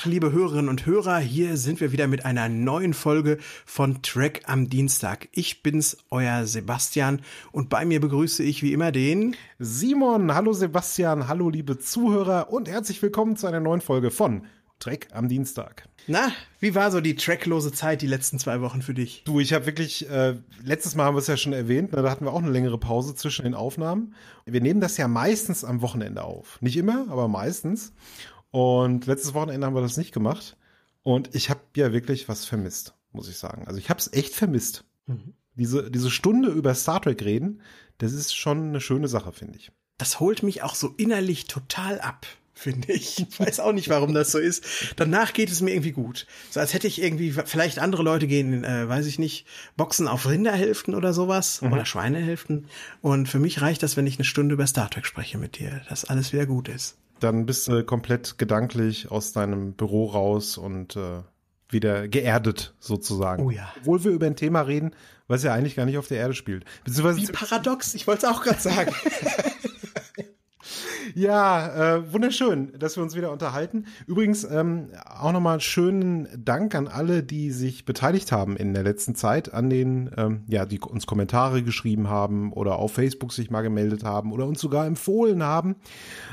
Tag, liebe Hörerinnen und Hörer. Hier sind wir wieder mit einer neuen Folge von Track am Dienstag. Ich bin's, euer Sebastian. Und bei mir begrüße ich wie immer den Simon. Hallo Sebastian. Hallo, liebe Zuhörer. Und herzlich willkommen zu einer neuen Folge von Track am Dienstag. Na, wie war so die tracklose Zeit die letzten zwei Wochen für dich? Du, ich habe wirklich, äh, letztes Mal haben wir es ja schon erwähnt, ne, da hatten wir auch eine längere Pause zwischen den Aufnahmen. Wir nehmen das ja meistens am Wochenende auf. Nicht immer, aber meistens. Und letztes Wochenende haben wir das nicht gemacht. Und ich habe ja wirklich was vermisst, muss ich sagen. Also ich habe es echt vermisst. Mhm. Diese, diese Stunde über Star Trek reden, das ist schon eine schöne Sache, finde ich. Das holt mich auch so innerlich total ab finde ich. Ich weiß auch nicht, warum das so ist. Danach geht es mir irgendwie gut. So als hätte ich irgendwie, vielleicht andere Leute gehen, äh, weiß ich nicht, Boxen auf Rinderhälften oder sowas mhm. oder Schweinehälften. Und für mich reicht das, wenn ich eine Stunde über Star Trek spreche mit dir, dass alles wieder gut ist dann bist du komplett gedanklich aus deinem Büro raus und äh, wieder geerdet sozusagen. Oh ja. Obwohl wir über ein Thema reden, was ja eigentlich gar nicht auf der Erde spielt. Wie paradox, ich wollte es auch gerade sagen. Ja, äh, wunderschön, dass wir uns wieder unterhalten. Übrigens ähm, auch nochmal schönen Dank an alle, die sich beteiligt haben in der letzten Zeit, an denen, ähm, ja, die uns Kommentare geschrieben haben oder auf Facebook sich mal gemeldet haben oder uns sogar empfohlen haben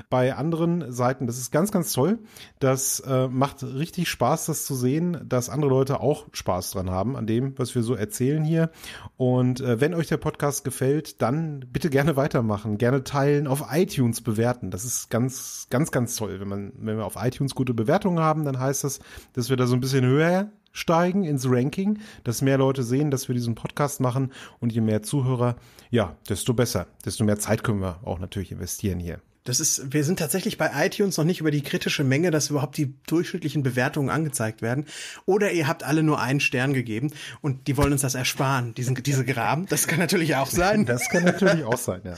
bei anderen Seiten. Das ist ganz, ganz toll. Das äh, macht richtig Spaß, das zu sehen, dass andere Leute auch Spaß dran haben an dem, was wir so erzählen hier. Und äh, wenn euch der Podcast gefällt, dann bitte gerne weitermachen, gerne teilen, auf iTunes bewerten bewerten. Das ist ganz, ganz, ganz toll. Wenn man, wenn wir auf iTunes gute Bewertungen haben, dann heißt das, dass wir da so ein bisschen höher steigen ins Ranking, dass mehr Leute sehen, dass wir diesen Podcast machen und je mehr Zuhörer, ja, desto besser, desto mehr Zeit können wir auch natürlich investieren hier. Das ist, wir sind tatsächlich bei iTunes noch nicht über die kritische Menge, dass überhaupt die durchschnittlichen Bewertungen angezeigt werden. Oder ihr habt alle nur einen Stern gegeben und die wollen uns das ersparen, diesen, diese Graben. Das kann natürlich auch sein. Das kann natürlich auch sein, ja.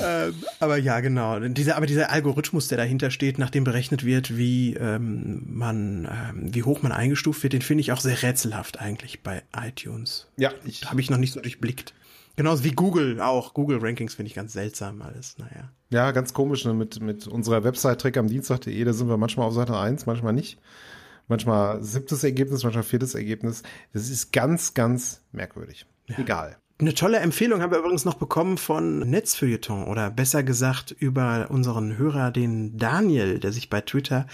ähm, aber ja, genau. Dieser, aber dieser Algorithmus, der dahinter steht, nachdem berechnet wird, wie ähm, man, ähm, wie hoch man eingestuft wird, den finde ich auch sehr rätselhaft eigentlich bei iTunes. Ja, ich habe ich noch nicht so durchblickt. Genauso wie Google auch. Google Rankings finde ich ganz seltsam alles, naja. Ja, ganz komisch, ne? mit, mit unserer Website Trick am Dienstag.de, da sind wir manchmal auf Seite eins, manchmal nicht. Manchmal siebtes Ergebnis, manchmal viertes Ergebnis. Das ist ganz, ganz merkwürdig. Ja. Egal. Eine tolle Empfehlung haben wir übrigens noch bekommen von Netzfeuilleton oder besser gesagt über unseren Hörer, den Daniel, der sich bei Twitter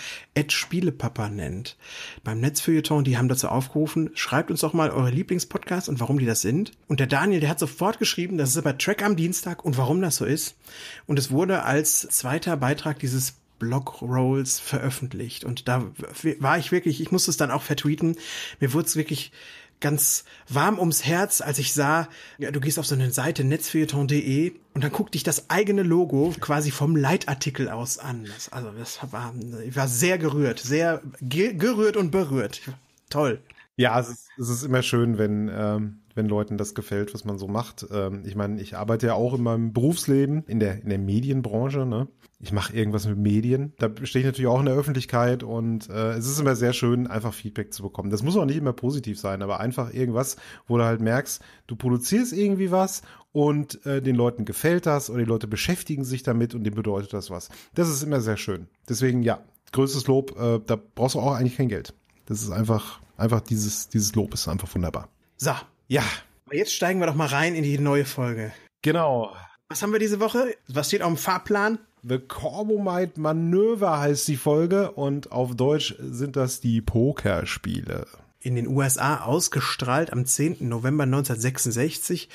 Spielepapa nennt. Beim Netzfeuilleton, die haben dazu aufgerufen, schreibt uns doch mal eure Lieblingspodcasts und warum die das sind. Und der Daniel, der hat sofort geschrieben, das ist aber Track am Dienstag und warum das so ist. Und es wurde als zweiter Beitrag dieses Blogrolls veröffentlicht. Und da war ich wirklich, ich musste es dann auch vertweeten. Mir wurde es wirklich ganz warm ums Herz, als ich sah, ja, du gehst auf so eine Seite netzfeuilleton.de und dann guckte dich das eigene Logo quasi vom Leitartikel aus an. Das, also das war, ich war sehr gerührt, sehr ge gerührt und berührt. Toll. Ja, es ist, es ist immer schön, wenn, ähm, wenn Leuten das gefällt, was man so macht. Ähm, ich meine, ich arbeite ja auch in meinem Berufsleben in der, in der Medienbranche, ne? ich mache irgendwas mit Medien. Da stehe ich natürlich auch in der Öffentlichkeit und äh, es ist immer sehr schön, einfach Feedback zu bekommen. Das muss auch nicht immer positiv sein, aber einfach irgendwas, wo du halt merkst, du produzierst irgendwie was und äh, den Leuten gefällt das oder die Leute beschäftigen sich damit und dem bedeutet das was. Das ist immer sehr schön. Deswegen ja, größtes Lob, äh, da brauchst du auch eigentlich kein Geld. Das ist einfach, einfach dieses, dieses Lob ist einfach wunderbar. So, ja. jetzt steigen wir doch mal rein in die neue Folge. Genau. Was haben wir diese Woche? Was steht auf dem Fahrplan? The Corbomite Manöver heißt die Folge und auf Deutsch sind das die Pokerspiele. In den USA ausgestrahlt am 10. November 1966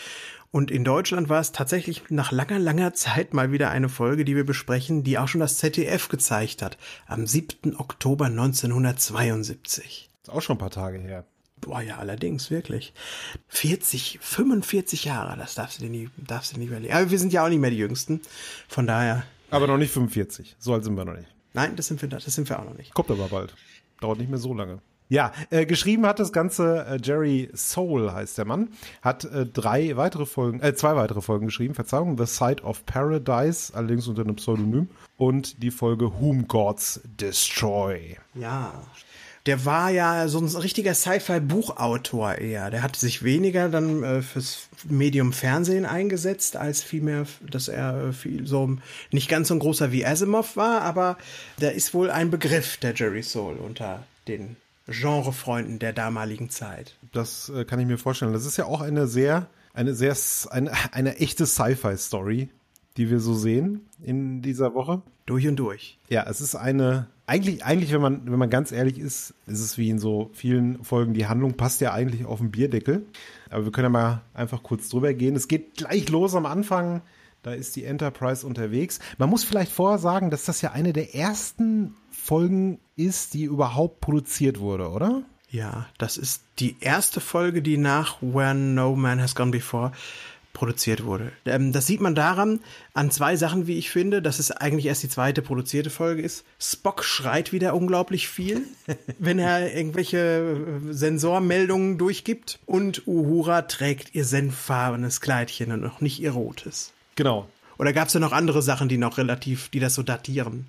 und in Deutschland war es tatsächlich nach langer, langer Zeit mal wieder eine Folge, die wir besprechen, die auch schon das ZDF gezeigt hat, am 7. Oktober 1972. Ist auch schon ein paar Tage her. Boah, ja, allerdings, wirklich. 40, 45 Jahre, das darfst du dir nie, darfst du nicht überlegen. Aber wir sind ja auch nicht mehr die Jüngsten. Von daher aber noch nicht 45. So alt sind wir noch nicht. Nein, das sind wir, das sind wir auch noch nicht. Kommt aber bald. Dauert nicht mehr so lange. Ja, äh, geschrieben hat das Ganze äh, Jerry Soul heißt der Mann, hat äh, drei weitere Folgen, äh, zwei weitere Folgen geschrieben, Verzeihung, The Side of Paradise, allerdings unter einem Pseudonym, und die Folge Whom Gods Destroy. Ja der war ja so ein richtiger Sci-Fi-Buchautor eher. Der hat sich weniger dann äh, fürs Medium Fernsehen eingesetzt, als vielmehr, dass er äh, viel so nicht ganz so ein großer wie Asimov war, aber da ist wohl ein Begriff, der Jerry Soul, unter den Genrefreunden der damaligen Zeit. Das äh, kann ich mir vorstellen. Das ist ja auch eine sehr, eine sehr, eine, eine echte Sci-Fi-Story, die wir so sehen in dieser Woche. Durch und durch. Ja, es ist eine, eigentlich, eigentlich, wenn man, wenn man ganz ehrlich ist, ist es wie in so vielen Folgen, die Handlung passt ja eigentlich auf den Bierdeckel. Aber wir können ja mal einfach kurz drüber gehen. Es geht gleich los am Anfang. Da ist die Enterprise unterwegs. Man muss vielleicht vorher sagen, dass das ja eine der ersten Folgen ist, die überhaupt produziert wurde, oder? Ja, das ist die erste Folge, die nach When No Man Has Gone Before produziert wurde. Ähm, das sieht man daran, an zwei Sachen, wie ich finde, dass es eigentlich erst die zweite produzierte Folge ist. Spock schreit wieder unglaublich viel, wenn er irgendwelche äh, Sensormeldungen durchgibt. Und Uhura trägt ihr senffarbenes Kleidchen und noch nicht ihr rotes. Genau. Oder gab es da noch andere Sachen, die noch relativ, die das so datieren?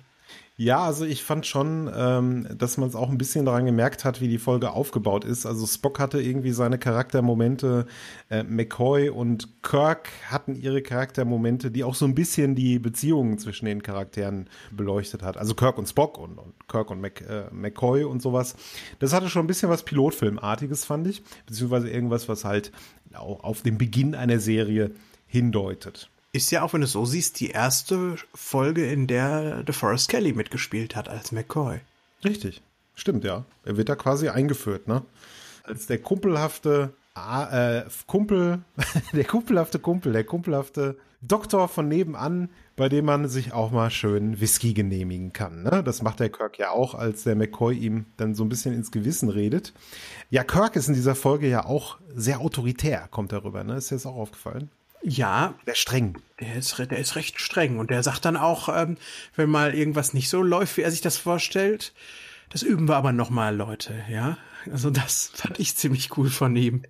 Ja, also ich fand schon, ähm, dass man es auch ein bisschen daran gemerkt hat, wie die Folge aufgebaut ist. Also Spock hatte irgendwie seine Charaktermomente, äh, McCoy und Kirk hatten ihre Charaktermomente, die auch so ein bisschen die Beziehungen zwischen den Charakteren beleuchtet hat. Also Kirk und Spock und, und Kirk und Mac, äh, McCoy und sowas. Das hatte schon ein bisschen was Pilotfilmartiges, fand ich, beziehungsweise irgendwas, was halt auf den Beginn einer Serie hindeutet ist ja auch, wenn du es so siehst, die erste Folge, in der The Forest Kelly mitgespielt hat als McCoy. Richtig. Stimmt, ja. Er wird da quasi eingeführt, ne? Als der kumpelhafte äh, Kumpel, der kumpelhafte Kumpel, der kumpelhafte Doktor von nebenan, bei dem man sich auch mal schön Whisky genehmigen kann. Ne? Das macht der Kirk ja auch, als der McCoy ihm dann so ein bisschen ins Gewissen redet. Ja, Kirk ist in dieser Folge ja auch sehr autoritär, kommt darüber. Ne? Ist dir das auch aufgefallen? Ja. Der ist streng. Der ist, der ist recht streng. Und der sagt dann auch, ähm, wenn mal irgendwas nicht so läuft, wie er sich das vorstellt, das üben wir aber nochmal, Leute, ja. Also das fand ich ziemlich cool von ihm.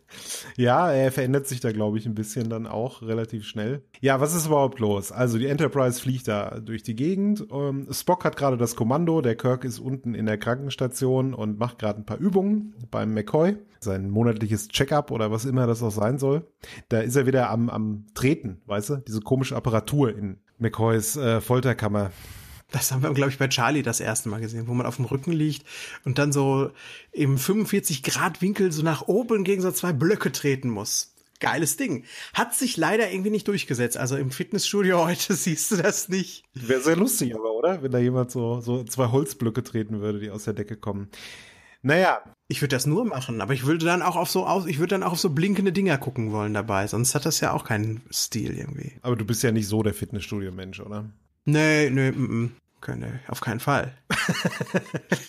Ja, er verändert sich da, glaube ich, ein bisschen dann auch relativ schnell. Ja, was ist überhaupt los? Also die Enterprise fliegt da durch die Gegend. Ähm, Spock hat gerade das Kommando, der Kirk ist unten in der Krankenstation und macht gerade ein paar Übungen beim McCoy. Sein monatliches Checkup oder was immer das auch sein soll. Da ist er wieder am, am Treten, weißt du? Diese komische Apparatur in McCoys äh, Folterkammer. Das haben wir, glaube ich, bei Charlie das erste Mal gesehen, wo man auf dem Rücken liegt und dann so im 45-Grad-Winkel so nach oben gegen so zwei Blöcke treten muss. Geiles Ding. Hat sich leider irgendwie nicht durchgesetzt. Also im Fitnessstudio heute siehst du das nicht. Wäre sehr lustig aber, oder? Wenn da jemand so, so zwei Holzblöcke treten würde, die aus der Decke kommen. Naja. Ich würde das nur machen, aber ich würde dann auch auf so aus, ich würde dann auch auf so blinkende Dinger gucken wollen dabei, sonst hat das ja auch keinen Stil irgendwie. Aber du bist ja nicht so der Fitnessstudio-Mensch, oder? Nee, nee, m mm, -m. Mm keine, auf keinen Fall.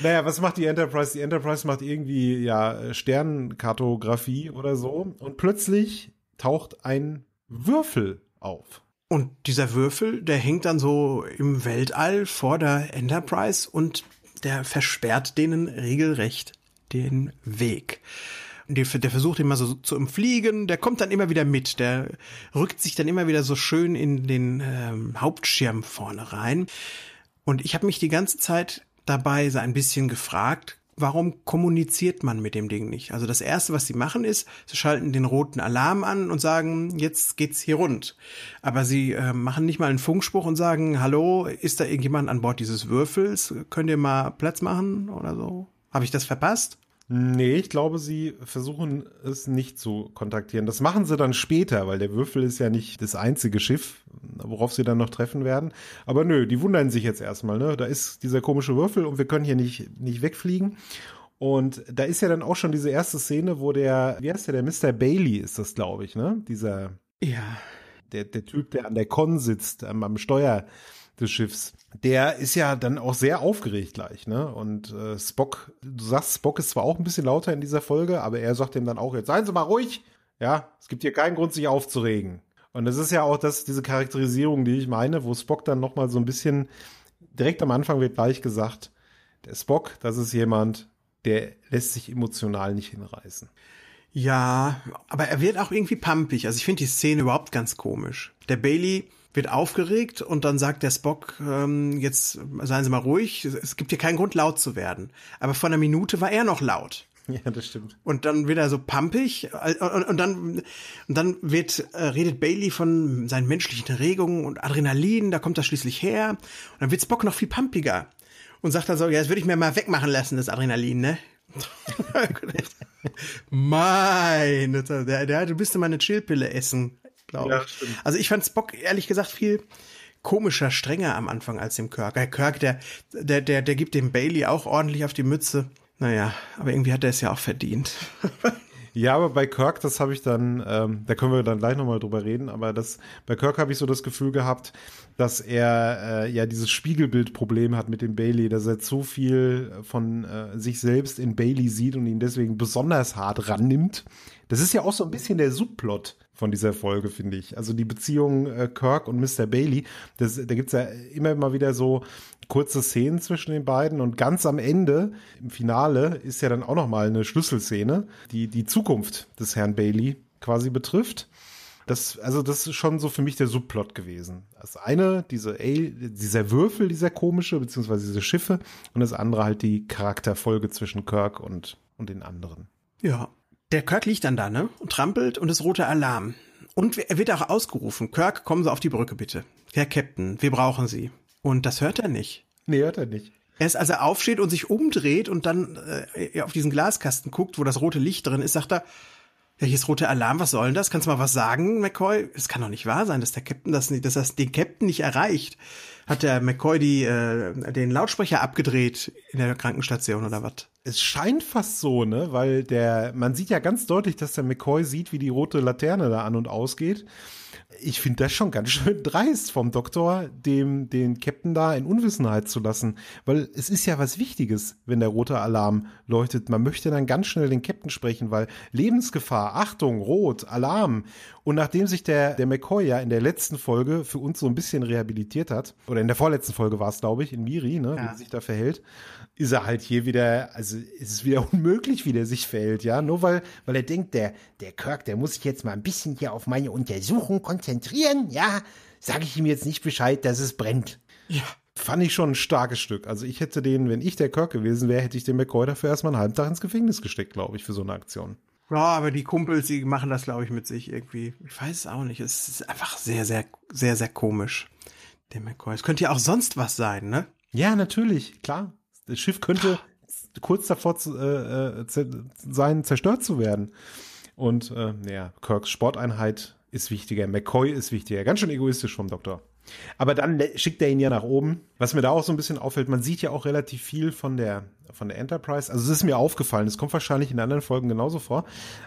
Naja, was macht die Enterprise? Die Enterprise macht irgendwie ja Sternkartografie oder so und plötzlich taucht ein Würfel auf. Und dieser Würfel, der hängt dann so im Weltall vor der Enterprise und der versperrt denen regelrecht den Weg der, der versucht immer so zu umfliegen, der kommt dann immer wieder mit, der rückt sich dann immer wieder so schön in den ähm, Hauptschirm vorne rein. Und ich habe mich die ganze Zeit dabei so ein bisschen gefragt, warum kommuniziert man mit dem Ding nicht? Also das erste, was sie machen, ist, sie schalten den roten Alarm an und sagen, jetzt geht's hier rund. Aber sie äh, machen nicht mal einen Funkspruch und sagen, hallo, ist da irgendjemand an Bord dieses Würfels? Könnt ihr mal Platz machen oder so? Habe ich das verpasst? Nee, ich glaube, sie versuchen es nicht zu kontaktieren. Das machen sie dann später, weil der Würfel ist ja nicht das einzige Schiff, worauf sie dann noch treffen werden. Aber nö, die wundern sich jetzt erstmal, ne? Da ist dieser komische Würfel und wir können hier nicht, nicht wegfliegen. Und da ist ja dann auch schon diese erste Szene, wo der, wie heißt der, der Mr. Bailey ist das, glaube ich, ne? Dieser. Ja. Der, der Typ, der an der Con sitzt, am, am Steuer des Schiffs, der ist ja dann auch sehr aufgeregt gleich, ne? Und äh, Spock, du sagst, Spock ist zwar auch ein bisschen lauter in dieser Folge, aber er sagt ihm dann auch, jetzt seien Sie mal ruhig. Ja, es gibt hier keinen Grund, sich aufzuregen. Und das ist ja auch das, diese Charakterisierung, die ich meine, wo Spock dann nochmal so ein bisschen, direkt am Anfang wird gleich gesagt, der Spock, das ist jemand, der lässt sich emotional nicht hinreißen. Ja, aber er wird auch irgendwie pampig. Also ich finde die Szene überhaupt ganz komisch. Der Bailey wird aufgeregt und dann sagt der Spock, ähm, jetzt seien Sie mal ruhig, es gibt hier keinen Grund laut zu werden. Aber vor einer Minute war er noch laut. Ja, das stimmt. Und dann wird er so pampig äh, und, und dann und dann wird äh, redet Bailey von seinen menschlichen Erregungen und Adrenalin, da kommt das schließlich her. Und dann wird Spock noch viel pampiger und sagt dann so, ja, das würde ich mir mal wegmachen lassen, das Adrenalin, ne? Meine, der, der, du müsste mal eine Chillpille essen glaube ja, Stimmt. Also ich fand Spock ehrlich gesagt viel komischer, strenger am Anfang als dem Kirk. Der äh, Kirk, der, der, der, der gibt dem Bailey auch ordentlich auf die Mütze. Naja, aber irgendwie hat er es ja auch verdient. ja, aber bei Kirk, das habe ich dann, ähm, da können wir dann gleich nochmal drüber reden, aber das, bei Kirk habe ich so das Gefühl gehabt, dass er äh, ja dieses Spiegelbildproblem hat mit dem Bailey, dass er zu viel von äh, sich selbst in Bailey sieht und ihn deswegen besonders hart rannimmt. Das ist ja auch so ein bisschen der Subplot von dieser Folge, finde ich. Also die Beziehung äh, Kirk und Mr. Bailey, das, da es ja immer mal wieder so kurze Szenen zwischen den beiden und ganz am Ende, im Finale, ist ja dann auch nochmal eine Schlüsselszene, die die Zukunft des Herrn Bailey quasi betrifft. Das, also das ist schon so für mich der Subplot gewesen. Das eine, diese ey, dieser Würfel, dieser komische, beziehungsweise diese Schiffe und das andere halt die Charakterfolge zwischen Kirk und, und den anderen. Ja, der Kirk liegt dann da, ne? Und trampelt und es rote Alarm. Und er wird auch ausgerufen. Kirk, kommen Sie auf die Brücke bitte. Herr Captain, wir brauchen Sie. Und das hört er nicht. Nee, hört er nicht. Erst als er aufsteht und sich umdreht und dann äh, auf diesen Glaskasten guckt, wo das rote Licht drin ist, sagt er, ja, hier ist rote Alarm, was soll denn das? Kannst du mal was sagen, McCoy? Es kann doch nicht wahr sein, dass der Captain das dass das den Captain nicht erreicht hat der McCoy die, äh, den Lautsprecher abgedreht in der Krankenstation oder was? Es scheint fast so, ne, weil der, man sieht ja ganz deutlich, dass der McCoy sieht, wie die rote Laterne da an und ausgeht. Ich finde das schon ganz schön dreist vom Doktor, dem, den Captain da in Unwissenheit zu lassen, weil es ist ja was Wichtiges, wenn der rote Alarm leuchtet. Man möchte dann ganz schnell den Captain sprechen, weil Lebensgefahr, Achtung, rot, Alarm. Und nachdem sich der, der McCoy ja in der letzten Folge für uns so ein bisschen rehabilitiert hat, oder in der vorletzten Folge war es, glaube ich, in Miri, ne, ja. wie er sich da verhält, ist er halt hier wieder, also ist es wieder unmöglich, wie der sich verhält, ja. Nur weil, weil er denkt, der, der Kirk, der muss sich jetzt mal ein bisschen hier auf meine Untersuchung konzentrieren, ja, sage ich ihm jetzt nicht Bescheid, dass es brennt. Ja. Fand ich schon ein starkes Stück. Also ich hätte den, wenn ich der Kirk gewesen wäre, hätte ich den McCoy dafür erstmal einen halben Tag ins Gefängnis gesteckt, glaube ich, für so eine Aktion. Ja, aber die Kumpels, die machen das, glaube ich, mit sich irgendwie. Ich weiß es auch nicht. Es ist einfach sehr, sehr, sehr, sehr komisch. Der McCoy. Es könnte ja auch sonst was sein, ne? Ja, natürlich, klar. Das Schiff könnte kurz davor zu, äh, äh sein, zerstört zu werden. Und äh, ja, Kirks Sporteinheit ist wichtiger, McCoy ist wichtiger. Ganz schön egoistisch vom Doktor. Aber dann schickt er ihn ja nach oben. Was mir da auch so ein bisschen auffällt, man sieht ja auch relativ viel von der, von der Enterprise. Also es ist mir aufgefallen, es kommt wahrscheinlich in anderen Folgen genauso vor.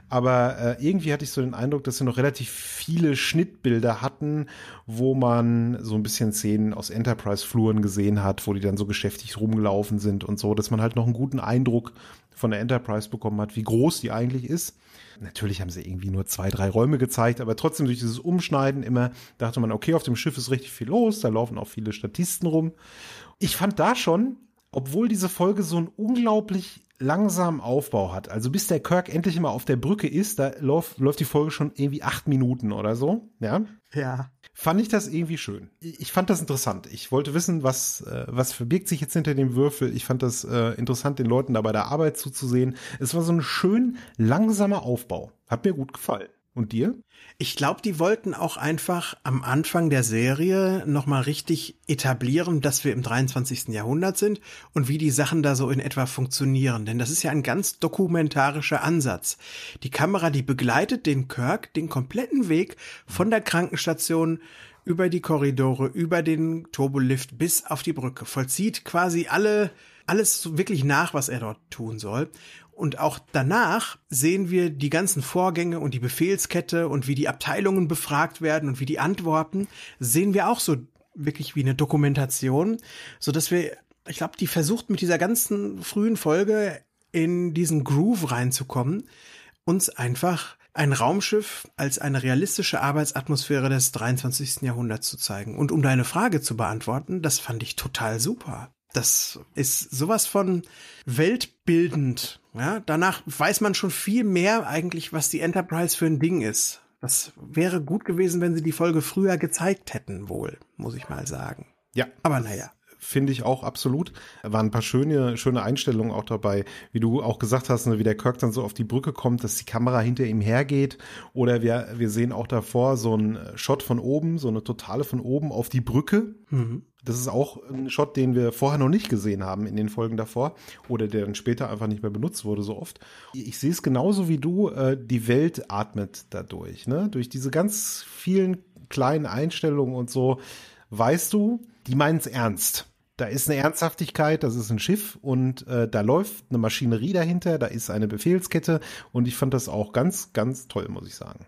Aber äh, irgendwie hatte ich so den Eindruck, dass wir noch relativ viele Schnittbilder hatten, wo man so ein bisschen Szenen aus Enterprise-Fluren gesehen hat, wo die dann so geschäftig rumgelaufen sind und so, dass man halt noch einen guten Eindruck von der Enterprise bekommen hat, wie groß die eigentlich ist. Natürlich haben sie irgendwie nur zwei, drei Räume gezeigt, aber trotzdem durch dieses Umschneiden immer dachte man, okay, auf dem Schiff ist richtig viel los, da laufen auch viele Statisten rum. Ich fand da schon, obwohl diese Folge so einen unglaublich langsamen Aufbau hat. Also bis der Kirk endlich mal auf der Brücke ist, da läuft, läuft die Folge schon irgendwie acht Minuten oder so. Ja. Ja. Fand ich das irgendwie schön. Ich fand das interessant. Ich wollte wissen, was, äh, was verbirgt sich jetzt hinter dem Würfel. Ich fand das äh, interessant, den Leuten da bei der Arbeit zuzusehen. Es war so ein schön langsamer Aufbau. Hat mir gut gefallen. Und dir? Ich glaube, die wollten auch einfach am Anfang der Serie nochmal richtig etablieren, dass wir im 23. Jahrhundert sind und wie die Sachen da so in etwa funktionieren. Denn das ist ja ein ganz dokumentarischer Ansatz. Die Kamera, die begleitet den Kirk den kompletten Weg von der Krankenstation über die Korridore, über den Turbolift bis auf die Brücke, vollzieht quasi alle alles wirklich nach, was er dort tun soll. Und auch danach sehen wir die ganzen Vorgänge und die Befehlskette und wie die Abteilungen befragt werden und wie die antworten, sehen wir auch so wirklich wie eine Dokumentation, so dass wir, ich glaube, die versucht mit dieser ganzen frühen Folge in diesen Groove reinzukommen, uns einfach ein Raumschiff als eine realistische Arbeitsatmosphäre des 23. Jahrhunderts zu zeigen. Und um deine Frage zu beantworten, das fand ich total super das ist sowas von weltbildend. Ja, danach weiß man schon viel mehr eigentlich, was die Enterprise für ein Ding ist. Das wäre gut gewesen, wenn sie die Folge früher gezeigt hätten, wohl, muss ich mal sagen. Ja. Aber naja finde ich auch absolut. Waren ein paar schöne, schöne Einstellungen auch dabei, wie du auch gesagt hast, ne, wie der Kirk dann so auf die Brücke kommt, dass die Kamera hinter ihm hergeht. Oder wir, wir sehen auch davor so einen äh, Shot von oben, so eine totale von oben auf die Brücke. Mhm. Das ist auch ein Shot, den wir vorher noch nicht gesehen haben in den Folgen davor oder der dann später einfach nicht mehr benutzt wurde so oft. Ich sehe es genauso wie du, äh, die Welt atmet dadurch, ne? Durch diese ganz vielen kleinen Einstellungen und so, weißt du, die meinen es ernst da ist eine Ernsthaftigkeit, das ist ein Schiff und äh, da läuft eine Maschinerie dahinter, da ist eine Befehlskette und ich fand das auch ganz, ganz toll, muss ich sagen.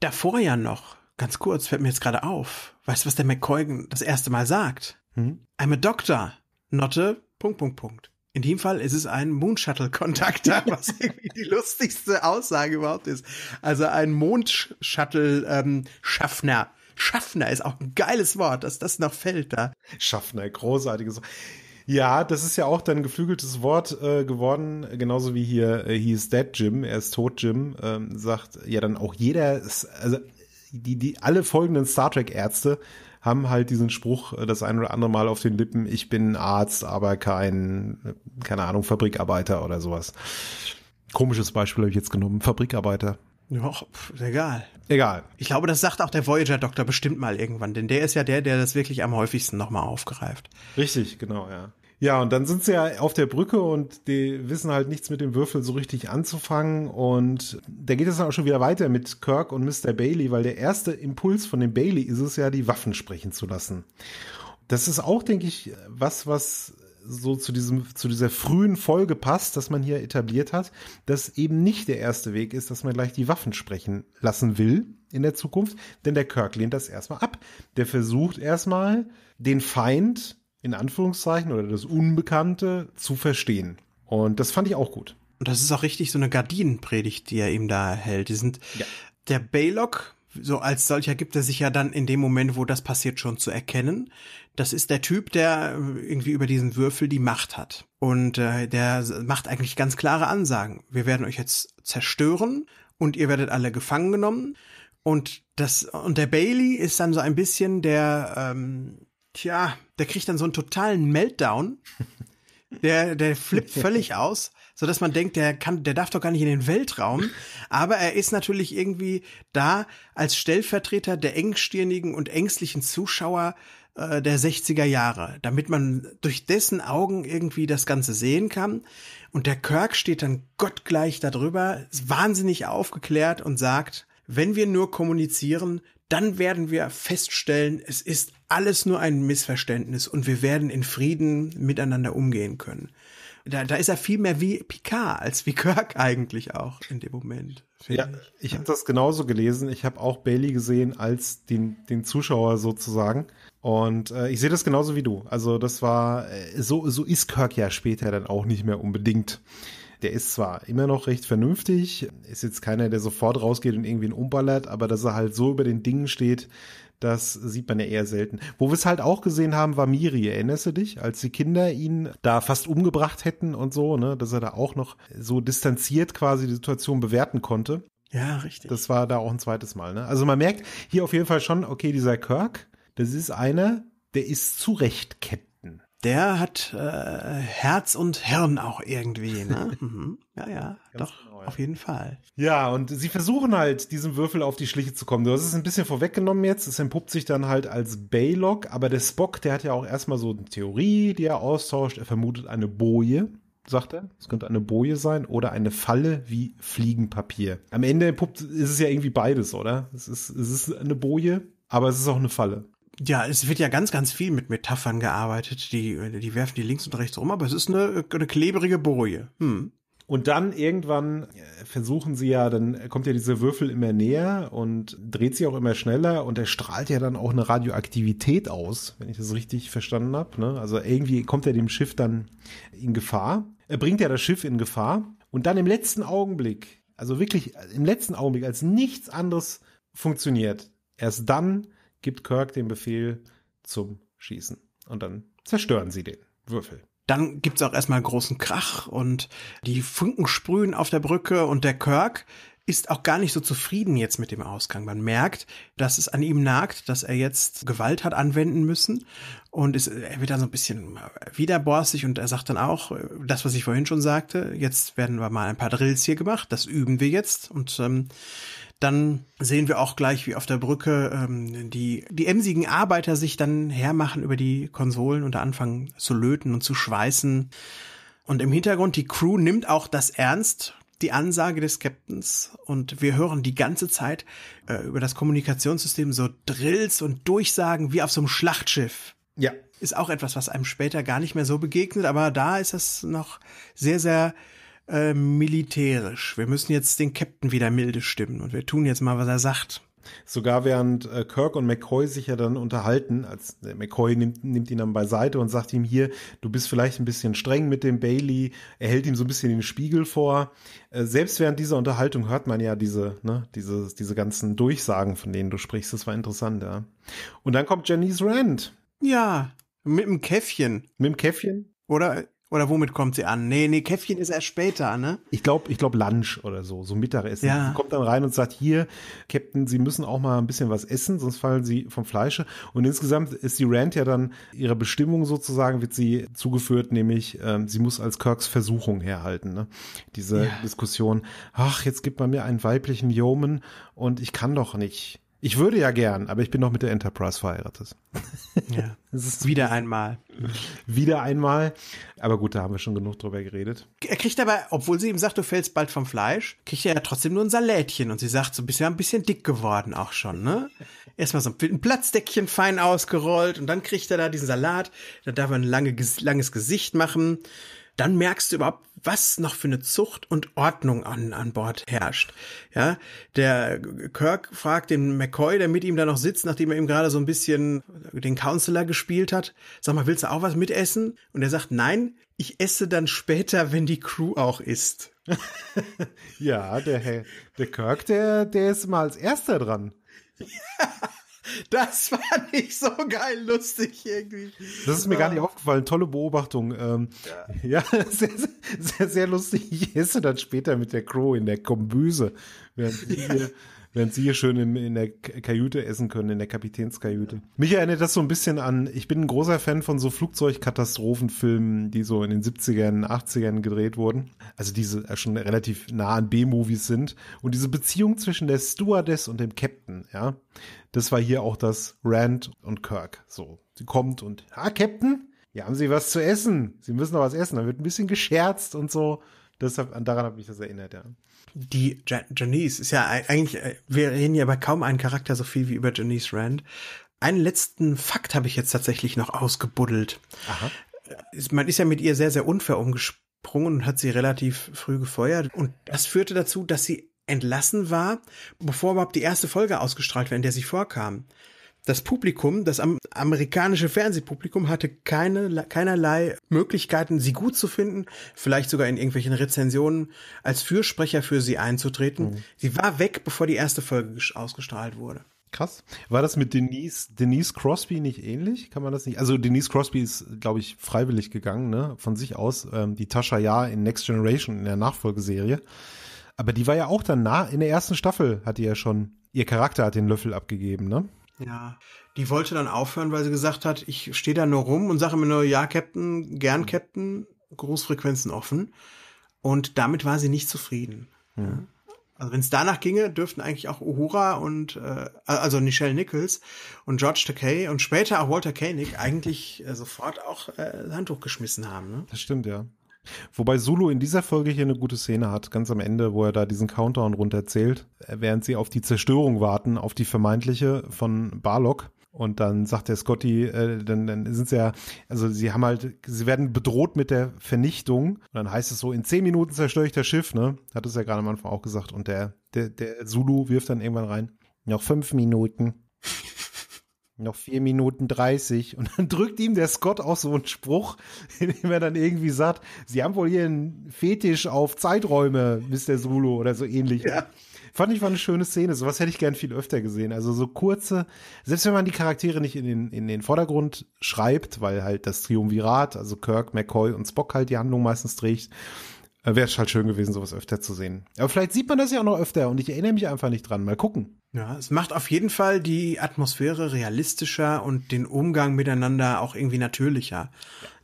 Davor ja noch, ganz kurz, fällt mir jetzt gerade auf. Weißt du, was der McCoy das erste Mal sagt? Hm? I'm a doctor, not Punkt, Punkt, Punkt. In dem Fall ist es ein Moonshuttle-Kontakter, was irgendwie die lustigste Aussage überhaupt ist. Also ein Mondshuttle-Schaffner. Ähm, Schaffner ist auch ein geiles Wort, dass das noch fällt da. Schaffner, großartiges Wort. Ja, das ist ja auch dann geflügeltes Wort äh, geworden, genauso wie hier, äh, he is dead Jim, er ist tot Jim, ähm, sagt ja dann auch jeder, also die, die alle folgenden Star Trek Ärzte haben halt diesen Spruch äh, das ein oder andere Mal auf den Lippen, ich bin Arzt, aber kein, keine Ahnung, Fabrikarbeiter oder sowas. Komisches Beispiel habe ich jetzt genommen, Fabrikarbeiter. Ja, egal. Egal. Ich glaube, das sagt auch der Voyager-Doktor bestimmt mal irgendwann, denn der ist ja der, der das wirklich am häufigsten nochmal aufgreift. Richtig, genau, ja. Ja, und dann sind sie ja auf der Brücke und die wissen halt nichts mit dem Würfel so richtig anzufangen. Und da geht es dann auch schon wieder weiter mit Kirk und Mr. Bailey, weil der erste Impuls von dem Bailey ist es ja, die Waffen sprechen zu lassen. Das ist auch, denke ich, was, was so zu diesem, zu dieser frühen Folge passt, dass man hier etabliert hat, dass eben nicht der erste Weg ist, dass man gleich die Waffen sprechen lassen will in der Zukunft, denn der Kirk lehnt das erstmal ab. Der versucht erstmal, den Feind in Anführungszeichen oder das Unbekannte zu verstehen. Und das fand ich auch gut. Und das ist auch richtig so eine Gardinenpredigt, die er ihm da hält. Die sind, ja. der Baylock so als solcher gibt er sich ja dann in dem Moment, wo das passiert, schon zu erkennen das ist der Typ, der äh, irgendwie über diesen Würfel die Macht hat. Und äh, der macht eigentlich ganz klare Ansagen. Wir werden euch jetzt zerstören und ihr werdet alle gefangen genommen. Und das, und der Bailey ist dann so ein bisschen der, ähm, tja, der kriegt dann so einen totalen Meltdown. Der, der flippt völlig aus, so dass man denkt, der kann, der darf doch gar nicht in den Weltraum. Aber er ist natürlich irgendwie da als Stellvertreter der engstirnigen und ängstlichen Zuschauer äh, der 60er Jahre, damit man durch dessen Augen irgendwie das Ganze sehen kann. Und der Kirk steht dann gottgleich darüber, ist wahnsinnig aufgeklärt und sagt, wenn wir nur kommunizieren, dann werden wir feststellen, es ist alles nur ein Missverständnis und wir werden in Frieden miteinander umgehen können. Da, da ist er viel mehr wie Picard als wie Kirk eigentlich auch in dem Moment. Ja, ich, ich habe das genauso gelesen. Ich habe auch Bailey gesehen als den, den Zuschauer sozusagen. Und äh, ich sehe das genauso wie du. Also das war, äh, so, so ist Kirk ja später dann auch nicht mehr unbedingt. Der ist zwar immer noch recht vernünftig, ist jetzt keiner, der sofort rausgeht und irgendwie umballert, aber dass er halt so über den Dingen steht, das sieht man ja eher selten. Wo wir es halt auch gesehen haben, war Miri, erinnerst du dich? Als die Kinder ihn da fast umgebracht hätten und so, ne, dass er da auch noch so distanziert quasi die Situation bewerten konnte. Ja, richtig. Das war da auch ein zweites Mal, ne? Also man merkt hier auf jeden Fall schon, okay, dieser Kirk, das ist einer, der ist Captain. Der hat äh, Herz und Hirn auch irgendwie, ne? mhm. Ja, ja, Ganz doch, genau, ja. auf jeden Fall. Ja, und sie versuchen halt, diesem Würfel auf die Schliche zu kommen. Du hast es ein bisschen vorweggenommen jetzt. Es entpuppt sich dann halt als Baylock, aber der Spock, der hat ja auch erstmal so eine Theorie, die er austauscht. Er vermutet eine Boje sagt er. Es könnte eine Boje sein oder eine Falle wie Fliegenpapier. Am Ende ist es ja irgendwie beides, oder? Es ist, es ist eine Boje, aber es ist auch eine Falle ja, es wird ja ganz, ganz viel mit Metaphern gearbeitet. Die, äh, die werfen die links und rechts rum, aber es ist eine, äh, eine klebrige Boje. Hm. Und dann irgendwann äh, versuchen sie ja, dann kommt ja dieser Würfel immer näher und dreht sich auch immer schneller und er strahlt ja dann auch eine Radioaktivität aus, wenn ich das richtig verstanden habe. Ne? Also irgendwie kommt er dem Schiff dann in Gefahr. Er bringt ja das Schiff in Gefahr und dann im letzten Augenblick, also wirklich im letzten Augenblick, als nichts anderes funktioniert, erst dann gibt Kirk den Befehl zum Schießen. Und dann zerstören sie den Würfel. Dann gibt's auch erstmal großen Krach und die Funken sprühen auf der Brücke und der Kirk ist auch gar nicht so zufrieden jetzt mit dem Ausgang. Man merkt, dass es an ihm nagt, dass er jetzt Gewalt hat anwenden müssen und ist, er wird dann so ein bisschen wieder borstig und er sagt dann auch, das, was ich vorhin schon sagte, jetzt werden wir mal ein paar Drills hier gemacht, das üben wir jetzt und ähm, dann sehen wir auch gleich, wie auf der Brücke ähm, die, die emsigen Arbeiter sich dann hermachen über die Konsolen und da anfangen zu löten und zu schweißen. Und im Hintergrund, die Crew nimmt auch das ernst, die Ansage des Captains. Und wir hören die ganze Zeit äh, über das Kommunikationssystem so Drills und Durchsagen wie auf so einem Schlachtschiff. Ja. Ist auch etwas, was einem später gar nicht mehr so begegnet, aber da ist es noch sehr, sehr äh, militärisch. Wir müssen jetzt den Captain wieder milde stimmen und wir tun jetzt mal, was er sagt. Sogar während äh, Kirk und McCoy sich ja dann unterhalten, als äh, McCoy nimmt, nimmt ihn dann beiseite und sagt ihm hier, du bist vielleicht ein bisschen streng mit dem Bailey, er hält ihm so ein bisschen den Spiegel vor. Äh, selbst während dieser Unterhaltung hört man ja diese, ne, diese, diese ganzen Durchsagen, von denen du sprichst. Das war interessant, ja. Und dann kommt Janice Rand. Ja, mit dem Käffchen. Mit dem Käffchen? Oder oder womit kommt sie an? Nee, nee, Käffchen ist erst später, ne? Ich glaube, ich glaube Lunch oder so, so Mittagessen. Ja. Sie kommt dann rein und sagt, hier, Captain, Sie müssen auch mal ein bisschen was essen, sonst fallen Sie vom Fleische. Und insgesamt ist die Rand ja dann ihrer Bestimmung sozusagen, wird sie zugeführt, nämlich ähm, sie muss als Kirks Versuchung herhalten, ne? Diese ja. Diskussion, ach, jetzt gibt man mir einen weiblichen Yeoman und ich kann doch nicht ich würde ja gern, aber ich bin noch mit der Enterprise verheiratet. Ja, das ist wieder einmal. Wieder einmal. Aber gut, da haben wir schon genug drüber geredet. Er kriegt aber, obwohl sie ihm sagt, du fällst bald vom Fleisch, kriegt er ja trotzdem nur ein Salätchen. Und sie sagt, so bist ja ein bisschen dick geworden auch schon, ne? Erstmal so ein Platzdeckchen fein ausgerollt und dann kriegt er da diesen Salat. Da darf er ein lange, langes Gesicht machen dann merkst du überhaupt, was noch für eine Zucht und Ordnung an, an Bord herrscht. Ja, der Kirk fragt den McCoy, der mit ihm da noch sitzt, nachdem er ihm gerade so ein bisschen den Counselor gespielt hat. Sag mal, willst du auch was mitessen? Und er sagt, nein, ich esse dann später, wenn die Crew auch isst. ja, der, der Kirk, der, der ist mal als erster dran. Das fand ich so geil lustig irgendwie. Das ist mir ja. gar nicht ah. aufgefallen. Tolle Beobachtung. Ähm, ja. ja, sehr, sehr, sehr lustig. Ich esse dann später mit der Crow in der Kombüse, während sie, ja. hier, während sie hier schön in, in, der Kajüte essen können, in der Kapitänskajüte. Mich erinnert das so ein bisschen an, ich bin ein großer Fan von so Flugzeugkatastrophenfilmen, die so in den 70ern, 80ern gedreht wurden. Also diese äh, schon relativ nah an B-Movies sind. Und diese Beziehung zwischen der Stewardess und dem Captain, ja das war hier auch das Rand und Kirk. So, sie kommt und, ah, Captain, hier haben Sie was zu essen? Sie müssen noch was essen. Da wird ein bisschen gescherzt und so. Deshalb, daran hat ich das erinnert, ja. Die Janice ist ja eigentlich, äh, wir reden ja bei kaum einen Charakter so viel wie über Janice Rand. Einen letzten Fakt habe ich jetzt tatsächlich noch ausgebuddelt. Aha. Äh, man ist ja mit ihr sehr, sehr unfair umgesprungen und hat sie relativ früh gefeuert. Und das führte dazu, dass sie entlassen war, bevor überhaupt die erste Folge ausgestrahlt war, in der sie vorkam. Das Publikum, das amerikanische Fernsehpublikum hatte keine, keinerlei Möglichkeiten, sie gut zu finden, vielleicht sogar in irgendwelchen Rezensionen als Fürsprecher für sie einzutreten. Mhm. Sie war weg, bevor die erste Folge ausgestrahlt wurde. Krass. War das mit Denise, Denise Crosby nicht ähnlich? Kann man das nicht? Also Denise Crosby ist, glaube ich, freiwillig gegangen, ne? Von sich aus. Ähm, die Tascha Ja in Next Generation in der Nachfolgeserie. Aber die war ja auch dann nah, in der ersten Staffel hat die ja schon, ihr Charakter hat den Löffel abgegeben, ne? Ja, die wollte dann aufhören, weil sie gesagt hat, ich stehe da nur rum und sage mir nur, ja, Captain, gern mhm. Captain, Großfrequenzen offen. Und damit war sie nicht zufrieden. Mhm. Ja. Also wenn es danach ginge, dürften eigentlich auch Uhura und äh, also Nichelle Nichols und George Takei und später auch Walter Koenig eigentlich äh, sofort auch äh, Handtuch geschmissen haben. Ne? Das stimmt, ja. Wobei Sulu in dieser Folge hier eine gute Szene hat, ganz am Ende, wo er da diesen Countdown runterzählt, äh, während sie auf die Zerstörung warten, auf die vermeintliche von Barlock. Und dann sagt der Scotty, äh, dann, dann sind sie ja, also sie haben halt, sie werden bedroht mit der Vernichtung. Und dann heißt es so, in zehn Minuten zerstöre ich das Schiff, ne? Hat es ja gerade am Anfang auch gesagt. Und der, der, der Zulu wirft dann irgendwann rein, noch fünf Minuten noch vier Minuten dreißig und dann drückt ihm der Scott auch so einen Spruch, in dem er dann irgendwie sagt, sie haben wohl hier einen Fetisch auf Zeiträume, Mr. Solo oder so ähnlich. Ja. Fand ich war eine schöne Szene, sowas hätte ich gern viel öfter gesehen. Also so kurze, selbst wenn man die Charaktere nicht in den, in den Vordergrund schreibt, weil halt das Triumvirat, also Kirk, McCoy und Spock halt die Handlung meistens trägt, äh, wäre es halt schön gewesen, sowas öfter zu sehen. Aber vielleicht sieht man das ja auch noch öfter und ich erinnere mich einfach nicht dran. Mal gucken. Ja, es macht auf jeden Fall die Atmosphäre realistischer und den Umgang miteinander auch irgendwie natürlicher.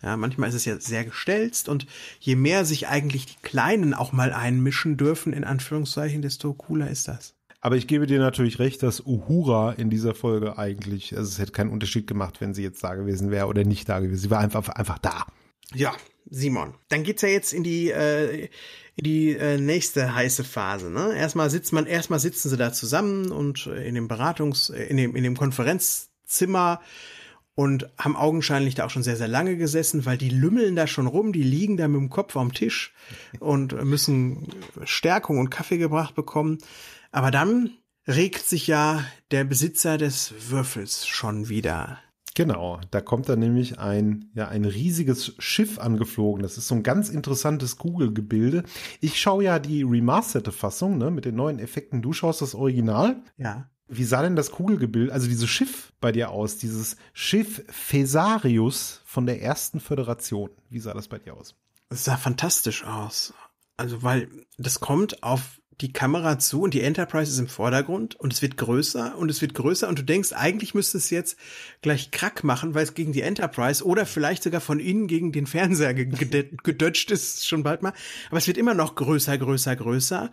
Ja, manchmal ist es ja sehr gestelzt und je mehr sich eigentlich die Kleinen auch mal einmischen dürfen, in Anführungszeichen, desto cooler ist das. Aber ich gebe dir natürlich recht, dass Uhura in dieser Folge eigentlich, also es hätte keinen Unterschied gemacht, wenn sie jetzt da gewesen wäre oder nicht da gewesen. Sie war einfach, einfach da. Ja, Simon. Dann geht's ja jetzt in die äh, in die äh, nächste heiße Phase. Ne? Erstmal sitzt man, erstmal sitzen sie da zusammen und äh, in dem Beratungs, äh, in dem in dem Konferenzzimmer und haben augenscheinlich da auch schon sehr sehr lange gesessen, weil die lümmeln da schon rum, die liegen da mit dem Kopf am Tisch und müssen Stärkung und Kaffee gebracht bekommen. Aber dann regt sich ja der Besitzer des Würfels schon wieder Genau, da kommt dann nämlich ein, ja, ein riesiges Schiff angeflogen. Das ist so ein ganz interessantes Google-Gebilde. Ich schaue ja die remasterte Fassung, ne, mit den neuen Effekten. Du schaust das Original. Ja. Wie sah denn das Kugelgebild, also dieses Schiff bei dir aus, dieses Schiff Fesarius von der ersten Föderation? Wie sah das bei dir aus? Es sah fantastisch aus. Also, weil das kommt auf die Kamera zu und die Enterprise ist im Vordergrund und es wird größer und es wird größer und du denkst, eigentlich müsste es jetzt gleich Krack machen, weil es gegen die Enterprise oder vielleicht sogar von innen gegen den Fernseher gedötscht ist, schon bald mal. Aber es wird immer noch größer, größer, größer.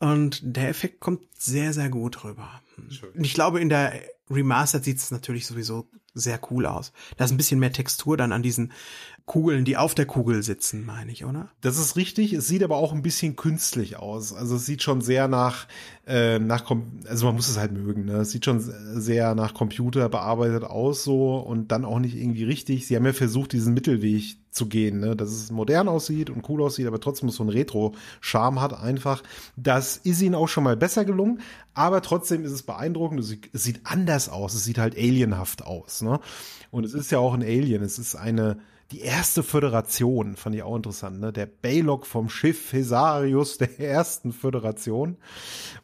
Und der Effekt kommt sehr, sehr gut rüber. Schön. Ich glaube, in der Remastered sieht es natürlich sowieso sehr cool aus. Da ist ein bisschen mehr Textur dann an diesen Kugeln, die auf der Kugel sitzen, meine ich, oder? Das ist richtig. Es sieht aber auch ein bisschen künstlich aus. Also es sieht schon sehr nach, äh, nach also man muss es halt mögen. Ne? Es sieht schon sehr nach Computer bearbeitet aus so und dann auch nicht irgendwie richtig. Sie haben ja versucht, diesen Mittelweg zu gehen, ne? dass es modern aussieht und cool aussieht, aber trotzdem so ein Retro-Charme hat einfach. Das ist ihnen auch schon mal besser gelungen, aber trotzdem ist es beeindruckend. Es sieht anders aus, es sieht halt alienhaft aus. Ne? Und es ist ja auch ein Alien, es ist eine die erste Föderation fand ich auch interessant, ne? Der Baylock vom Schiff Hesarius der ersten Föderation.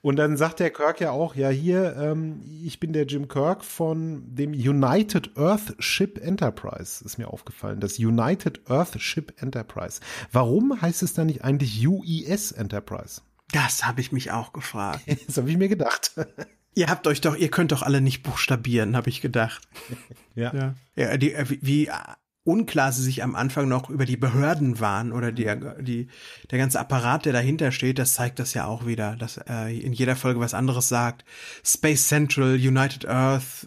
Und dann sagt der Kirk ja auch, ja hier, ähm, ich bin der Jim Kirk von dem United Earth Ship Enterprise, ist mir aufgefallen. Das United Earth Ship Enterprise. Warum heißt es dann nicht eigentlich UES Enterprise? Das habe ich mich auch gefragt. das habe ich mir gedacht. Ihr habt euch doch, ihr könnt doch alle nicht buchstabieren, habe ich gedacht. ja. ja. die, äh, wie unklar sie sich am Anfang noch über die Behörden waren oder die, mhm. die, der ganze Apparat, der dahinter steht, das zeigt das ja auch wieder, dass äh, in jeder Folge was anderes sagt. Space Central, United Earth.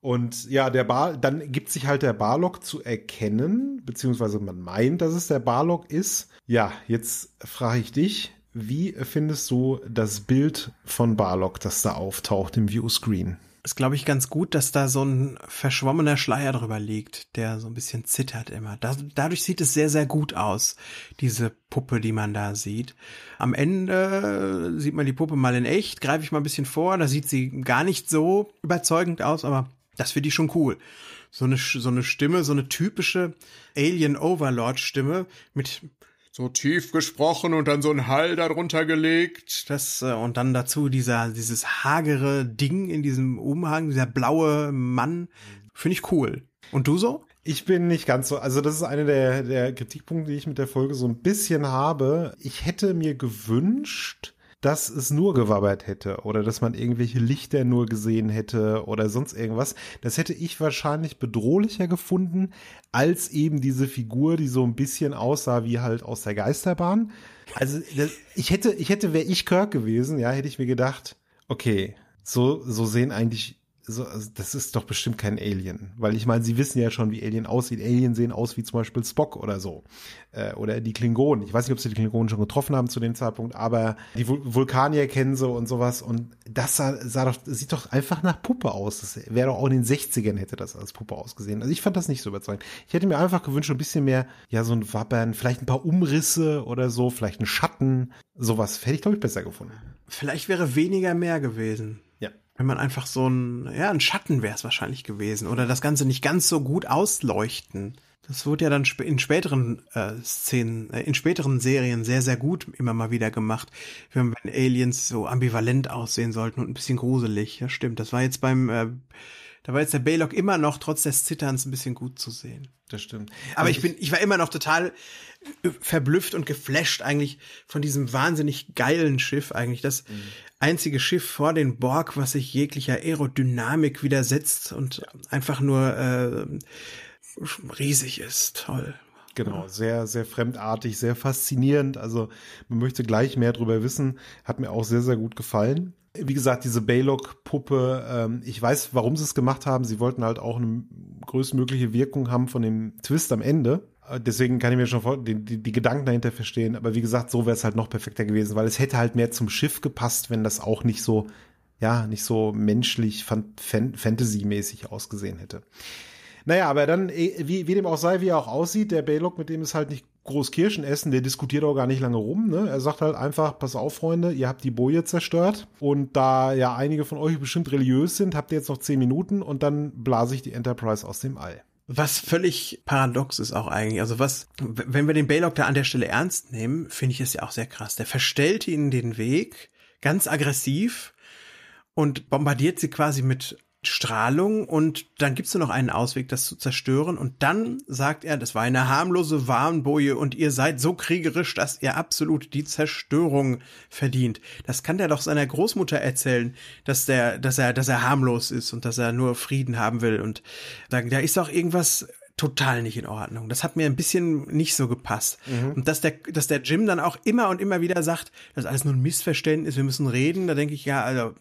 Und ja, der Bar, dann gibt sich halt der Barlock zu erkennen, beziehungsweise man meint, dass es der Barlock ist. Ja, jetzt frage ich dich, wie findest du das Bild von Barlock, das da auftaucht im Viewscreen? ist, glaube ich, ganz gut, dass da so ein verschwommener Schleier drüber liegt, der so ein bisschen zittert immer. Das, dadurch sieht es sehr, sehr gut aus, diese Puppe, die man da sieht. Am Ende äh, sieht man die Puppe mal in echt, greife ich mal ein bisschen vor, da sieht sie gar nicht so überzeugend aus, aber das finde ich schon cool. So eine, so eine Stimme, so eine typische Alien Overlord Stimme mit so tief gesprochen und dann so ein Hall darunter gelegt. Das äh, und dann dazu dieser dieses hagere Ding in diesem Umhang, dieser blaue Mann, finde ich cool. Und du so? Ich bin nicht ganz so, also das ist einer der, der Kritikpunkte, die ich mit der Folge so ein bisschen habe. Ich hätte mir gewünscht, dass es nur gewabbert hätte oder dass man irgendwelche Lichter nur gesehen hätte oder sonst irgendwas. Das hätte ich wahrscheinlich bedrohlicher gefunden als eben diese Figur, die so ein bisschen aussah wie halt aus der Geisterbahn. Also das, ich hätte, ich hätte, wäre ich Kirk gewesen, ja, hätte ich mir gedacht, okay, so, so sehen eigentlich so, also das ist doch bestimmt kein Alien. Weil ich meine, sie wissen ja schon, wie Alien aussieht. Alien sehen aus wie zum Beispiel Spock oder so. Äh, oder die Klingonen. Ich weiß nicht, ob sie die Klingonen schon getroffen haben zu dem Zeitpunkt, aber die Vul Vulkanier kennen sie und sowas. Und das sah, sah doch, sieht doch einfach nach Puppe aus. Das wäre doch auch in den 60ern hätte das als Puppe ausgesehen. Also ich fand das nicht so überzeugend. Ich hätte mir einfach gewünscht, ein bisschen mehr, ja, so ein Wappern, vielleicht ein paar Umrisse oder so, vielleicht ein Schatten. Sowas hätte ich, glaube ich, besser gefunden. Vielleicht wäre weniger mehr gewesen wenn man einfach so ein, ja, ein Schatten wäre es wahrscheinlich gewesen oder das Ganze nicht ganz so gut ausleuchten. Das wurde ja dann in späteren äh, Szenen, äh, in späteren Serien sehr, sehr gut immer mal wieder gemacht, wenn, wenn Aliens so ambivalent aussehen sollten und ein bisschen gruselig. Ja, stimmt. Das war jetzt beim, äh, da war jetzt der Baylock immer noch trotz des Zitterns ein bisschen gut zu sehen. Das stimmt. Aber also ich bin, ich war immer noch total äh, verblüfft und geflasht eigentlich von diesem wahnsinnig geilen Schiff eigentlich. Das, mhm einzige Schiff vor den Borg, was sich jeglicher Aerodynamik widersetzt und einfach nur äh, riesig ist. Toll. Genau, sehr, sehr fremdartig, sehr faszinierend. Also man möchte gleich mehr darüber wissen. Hat mir auch sehr, sehr gut gefallen. Wie gesagt, diese Baylock-Puppe, ähm, ich weiß, warum sie es gemacht haben. Sie wollten halt auch eine größtmögliche Wirkung haben von dem Twist am Ende. Äh, deswegen kann ich mir schon die, die, die Gedanken dahinter verstehen. Aber wie gesagt, so wäre es halt noch perfekter gewesen, weil es hätte halt mehr zum Schiff gepasst, wenn das auch nicht so, ja, nicht so menschlich, fan, fan, fantasy-mäßig ausgesehen hätte. Naja, aber dann, eh, wie, wie dem auch sei, wie er auch aussieht, der Baylock, mit dem ist halt nicht groß Kirschen essen, der diskutiert auch gar nicht lange rum. Ne? Er sagt halt einfach, pass auf, Freunde, ihr habt die Boje zerstört und da ja einige von euch bestimmt religiös sind, habt ihr jetzt noch zehn Minuten und dann blase ich die Enterprise aus dem All. Was völlig paradox ist auch eigentlich. Also was, wenn wir den Baylock da an der Stelle ernst nehmen, finde ich es ja auch sehr krass. Der verstellt ihnen den Weg, ganz aggressiv und bombardiert sie quasi mit Strahlung und dann gibt es nur noch einen Ausweg, das zu zerstören. Und dann sagt er, das war eine harmlose Warnboje und ihr seid so kriegerisch, dass ihr absolut die Zerstörung verdient. Das kann der doch seiner Großmutter erzählen, dass der, dass er, dass er harmlos ist und dass er nur Frieden haben will und sagen, da ist doch irgendwas total nicht in Ordnung. Das hat mir ein bisschen nicht so gepasst. Mhm. Und dass der, dass der Jim dann auch immer und immer wieder sagt, das ist alles nur ein Missverständnis, wir müssen reden, da denke ich, ja, also.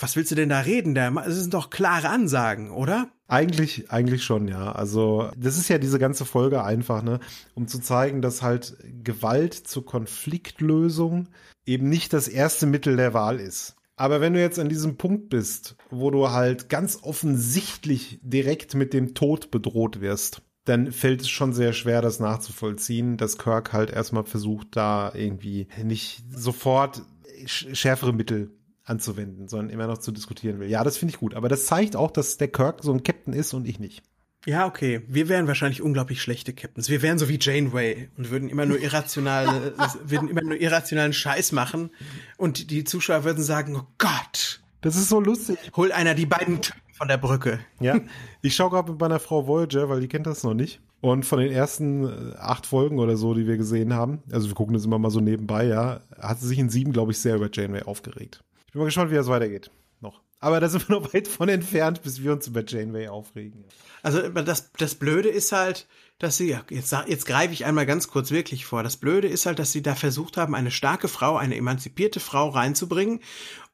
Was willst du denn da reden? Das sind doch klare Ansagen, oder? Eigentlich, eigentlich schon, ja. Also, das ist ja diese ganze Folge einfach, ne, um zu zeigen, dass halt Gewalt zur Konfliktlösung eben nicht das erste Mittel der Wahl ist. Aber wenn du jetzt an diesem Punkt bist, wo du halt ganz offensichtlich direkt mit dem Tod bedroht wirst, dann fällt es schon sehr schwer, das nachzuvollziehen, dass Kirk halt erstmal versucht, da irgendwie nicht sofort schärfere Mittel anzuwenden, sondern immer noch zu diskutieren will. Ja, das finde ich gut. Aber das zeigt auch, dass der Kirk so ein Captain ist und ich nicht. Ja, okay. Wir wären wahrscheinlich unglaublich schlechte Captains. Wir wären so wie Janeway und würden immer nur irrationale, würden immer nur irrationalen Scheiß machen. Und die Zuschauer würden sagen, oh Gott. Das ist so lustig. Hol einer die beiden Typen von der Brücke. Ja. Ich schaue gerade mit meiner Frau Voyager, weil die kennt das noch nicht. Und von den ersten äh, acht Folgen oder so, die wir gesehen haben, also wir gucken das immer mal so nebenbei, ja, hat sie sich in sieben, glaube ich, sehr über Janeway aufgeregt bin mal gespannt, wie das weitergeht. Noch. Aber da sind wir noch weit von entfernt, bis wir uns über Janeway aufregen. Also das, das Blöde ist halt, dass sie, jetzt, jetzt greife ich einmal ganz kurz wirklich vor, das Blöde ist halt, dass sie da versucht haben, eine starke Frau, eine emanzipierte Frau reinzubringen.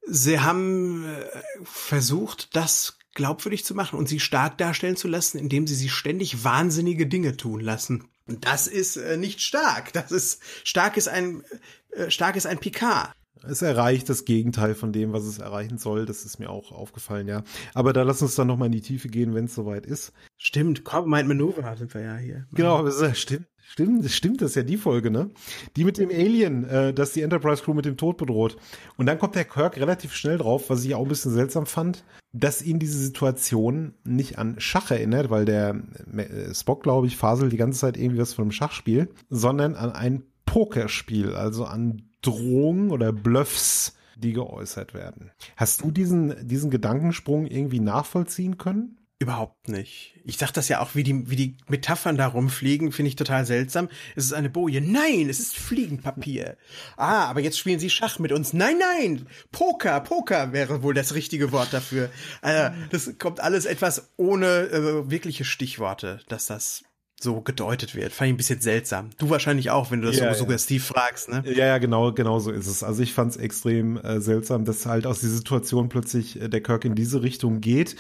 Sie haben äh, versucht, das glaubwürdig zu machen und sie stark darstellen zu lassen, indem sie sie ständig wahnsinnige Dinge tun lassen. Und das ist äh, nicht stark. Das ist stark ist ein äh, stark ist ein Picard es erreicht das Gegenteil von dem, was es erreichen soll. Das ist mir auch aufgefallen, ja. Aber da lass uns dann nochmal in die Tiefe gehen, wenn es soweit ist. Stimmt, Carbonite Maneuver sind wir ja hier. Genau, aber es stimmt. Stimmt, stimmt, das ist ja die Folge, ne? Die mit dem Alien, äh, dass die Enterprise Crew mit dem Tod bedroht. Und dann kommt der Kirk relativ schnell drauf, was ich auch ein bisschen seltsam fand, dass ihn diese Situation nicht an Schach erinnert, weil der äh, Spock, glaube ich, faselt die ganze Zeit irgendwie was von einem Schachspiel, sondern an ein Pokerspiel, also an Drohungen oder Bluffs, die geäußert werden. Hast du diesen, diesen Gedankensprung irgendwie nachvollziehen können? Überhaupt nicht. Ich sag das ja auch, wie die, wie die Metaphern da rumfliegen, finde ich total seltsam. Es ist eine Boje. Nein, es ist Fliegenpapier. Ah, aber jetzt spielen sie Schach mit uns. Nein, nein! Poker, Poker wäre wohl das richtige Wort dafür. Also, das kommt alles etwas ohne äh, wirkliche Stichworte, dass das so gedeutet wird. Fand ich ein bisschen seltsam. Du wahrscheinlich auch, wenn du das ja, so ja. suggestiv fragst, ne? Ja, ja, genau, genau so ist es. Also ich fand es extrem äh, seltsam, dass halt aus dieser Situation plötzlich äh, der Kirk in diese Richtung geht.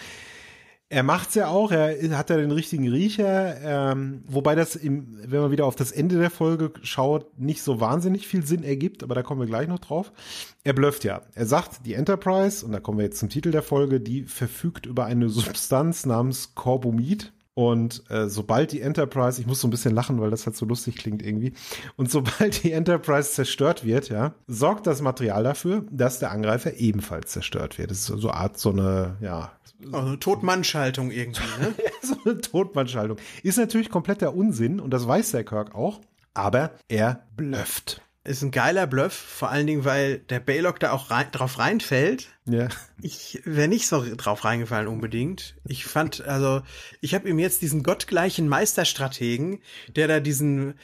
Er macht's ja auch, er hat ja den richtigen Riecher, ähm, wobei das, im, wenn man wieder auf das Ende der Folge schaut, nicht so wahnsinnig viel Sinn ergibt, aber da kommen wir gleich noch drauf. Er blöfft ja. Er sagt, die Enterprise, und da kommen wir jetzt zum Titel der Folge, die verfügt über eine Substanz namens Corbomid und äh, sobald die Enterprise, ich muss so ein bisschen lachen, weil das halt so lustig klingt irgendwie, und sobald die Enterprise zerstört wird, ja, sorgt das Material dafür, dass der Angreifer ebenfalls zerstört wird. Das ist so eine Art so eine, ja. Oh, eine Todmannschaltung irgendwie, ne? so eine Todmannschaltung. Ist natürlich kompletter Unsinn und das weiß der Kirk auch, aber er blöfft ist ein geiler Bluff, vor allen Dingen, weil der Baylock da auch rein, drauf reinfällt. Ja. Ich wäre nicht so drauf reingefallen unbedingt. Ich fand, also, ich habe ihm jetzt diesen gottgleichen Meisterstrategen, der da diesen,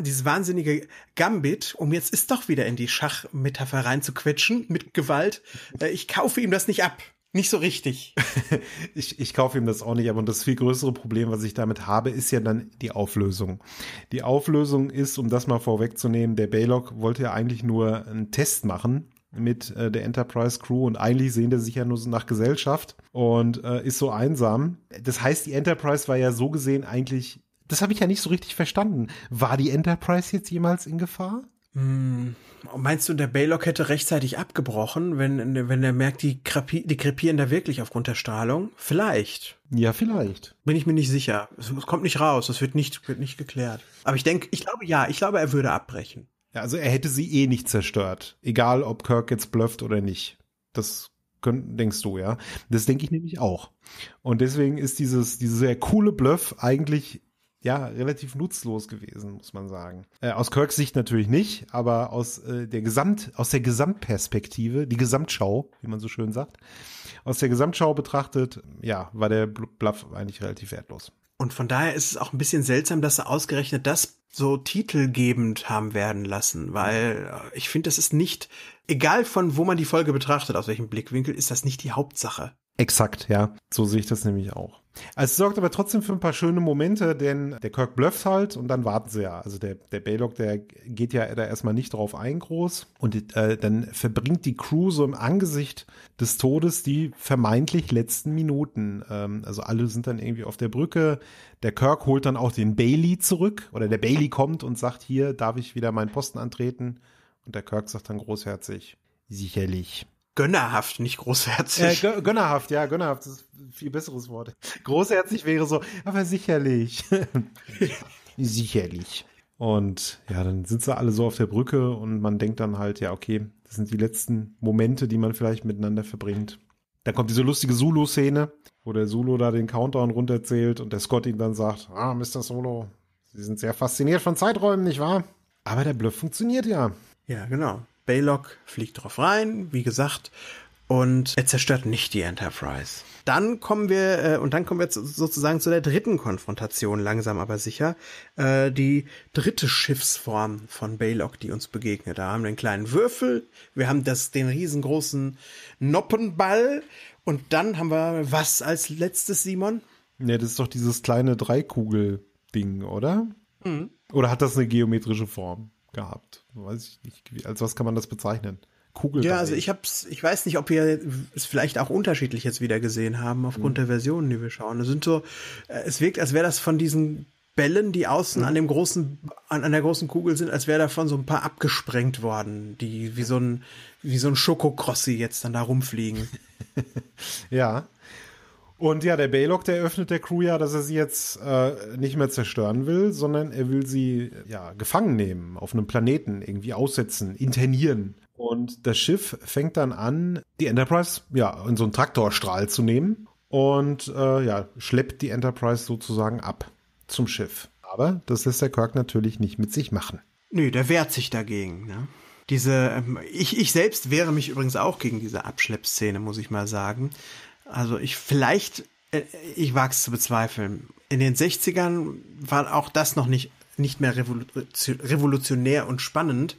dieses wahnsinnige Gambit, um jetzt ist doch wieder in die Schachmetapher reinzuquetschen, mit Gewalt. Äh, ich kaufe ihm das nicht ab nicht so richtig. ich, ich kaufe ihm das auch nicht, aber das viel größere Problem, was ich damit habe, ist ja dann die Auflösung. Die Auflösung ist, um das mal vorwegzunehmen, der Baylock wollte ja eigentlich nur einen Test machen mit äh, der Enterprise Crew und eigentlich sehnt er sich ja nur so nach Gesellschaft und äh, ist so einsam. Das heißt, die Enterprise war ja so gesehen eigentlich, das habe ich ja nicht so richtig verstanden. War die Enterprise jetzt jemals in Gefahr? Hm, meinst du, der Baylock hätte rechtzeitig abgebrochen, wenn, wenn er merkt, die, Krepi die krepieren da wirklich aufgrund der Strahlung? Vielleicht. Ja, vielleicht. Bin ich mir nicht sicher. Es, es kommt nicht raus, es wird nicht, wird nicht geklärt. Aber ich denke, ich glaube ja, ich glaube, er würde abbrechen. Ja, also er hätte sie eh nicht zerstört. Egal, ob Kirk jetzt blufft oder nicht. Das denkst du, ja. Das denke ich nämlich auch. Und deswegen ist dieses, sehr coole Bluff eigentlich ja, relativ nutzlos gewesen, muss man sagen. Äh, aus Kirks Sicht natürlich nicht, aber aus äh, der Gesamt, aus der Gesamtperspektive, die Gesamtschau, wie man so schön sagt, aus der Gesamtschau betrachtet, ja, war der Bluff eigentlich relativ wertlos. Und von daher ist es auch ein bisschen seltsam, dass sie ausgerechnet das so titelgebend haben werden lassen, weil äh, ich finde, das ist nicht, egal von wo man die Folge betrachtet, aus welchem Blickwinkel, ist das nicht die Hauptsache. Exakt, ja. So sehe ich das nämlich auch. Also es sorgt aber trotzdem für ein paar schöne Momente, denn der Kirk blufft halt und dann warten sie ja. Also der, der Baylock, der geht ja da erstmal nicht drauf ein groß und äh, dann verbringt die Crew so im Angesicht des Todes die vermeintlich letzten Minuten. Ähm, also alle sind dann irgendwie auf der Brücke. Der Kirk holt dann auch den Bailey zurück oder der Bailey kommt und sagt, hier darf ich wieder meinen Posten antreten. Und der Kirk sagt dann großherzig, sicherlich gönnerhaft, nicht großherzig. Äh, gönnerhaft, ja, gönnerhaft das ist ein viel besseres Wort. Großherzig wäre so, aber sicherlich. sicherlich. Und ja, dann sind sie alle so auf der Brücke und man denkt dann halt, ja, okay, das sind die letzten Momente, die man vielleicht miteinander verbringt. Dann kommt diese lustige Sulu-Szene, wo der Sulu da den Countdown runterzählt und der Scott ihm dann sagt, ah, Mr. Solo, Sie sind sehr fasziniert von Zeiträumen, nicht wahr? Aber der Bluff funktioniert ja. Ja, genau. Baylock fliegt drauf rein, wie gesagt, und er zerstört nicht die Enterprise. Dann kommen wir äh, und dann kommen wir zu, sozusagen zu der dritten Konfrontation langsam aber sicher, äh, die dritte Schiffsform von Baylock, die uns begegnet. Da haben wir einen kleinen Würfel, wir haben das den riesengroßen Noppenball und dann haben wir was als letztes Simon? Ja, das ist doch dieses kleine Dreikugel Ding, oder? Mhm. Oder hat das eine geometrische Form? gehabt. Weiß ich nicht. Als was kann man das bezeichnen? Kugel. Ja, also ich hab's, ich weiß nicht, ob wir es vielleicht auch unterschiedlich jetzt wieder gesehen haben, aufgrund mhm. der Versionen, die wir schauen. Es sind so, äh, es wirkt, als wäre das von diesen Bällen, die außen mhm. an dem großen, an, an der großen Kugel sind, als wäre davon so ein paar abgesprengt worden, die wie so ein, wie so ein Schokokrossi jetzt dann da rumfliegen. ja. Und ja, der Baylock, der eröffnet der Crew ja, dass er sie jetzt äh, nicht mehr zerstören will, sondern er will sie ja gefangen nehmen, auf einem Planeten irgendwie aussetzen, internieren. Und das Schiff fängt dann an, die Enterprise ja in so einen Traktorstrahl zu nehmen und äh, ja schleppt die Enterprise sozusagen ab zum Schiff. Aber das lässt der Kirk natürlich nicht mit sich machen. Nö, der wehrt sich dagegen. Ne? Diese, ähm, ich, ich selbst wehre mich übrigens auch gegen diese Abschleppszene, muss ich mal sagen. Also ich vielleicht, äh, ich wage es zu bezweifeln. In den 60ern war auch das noch nicht, nicht mehr revolutionär und spannend.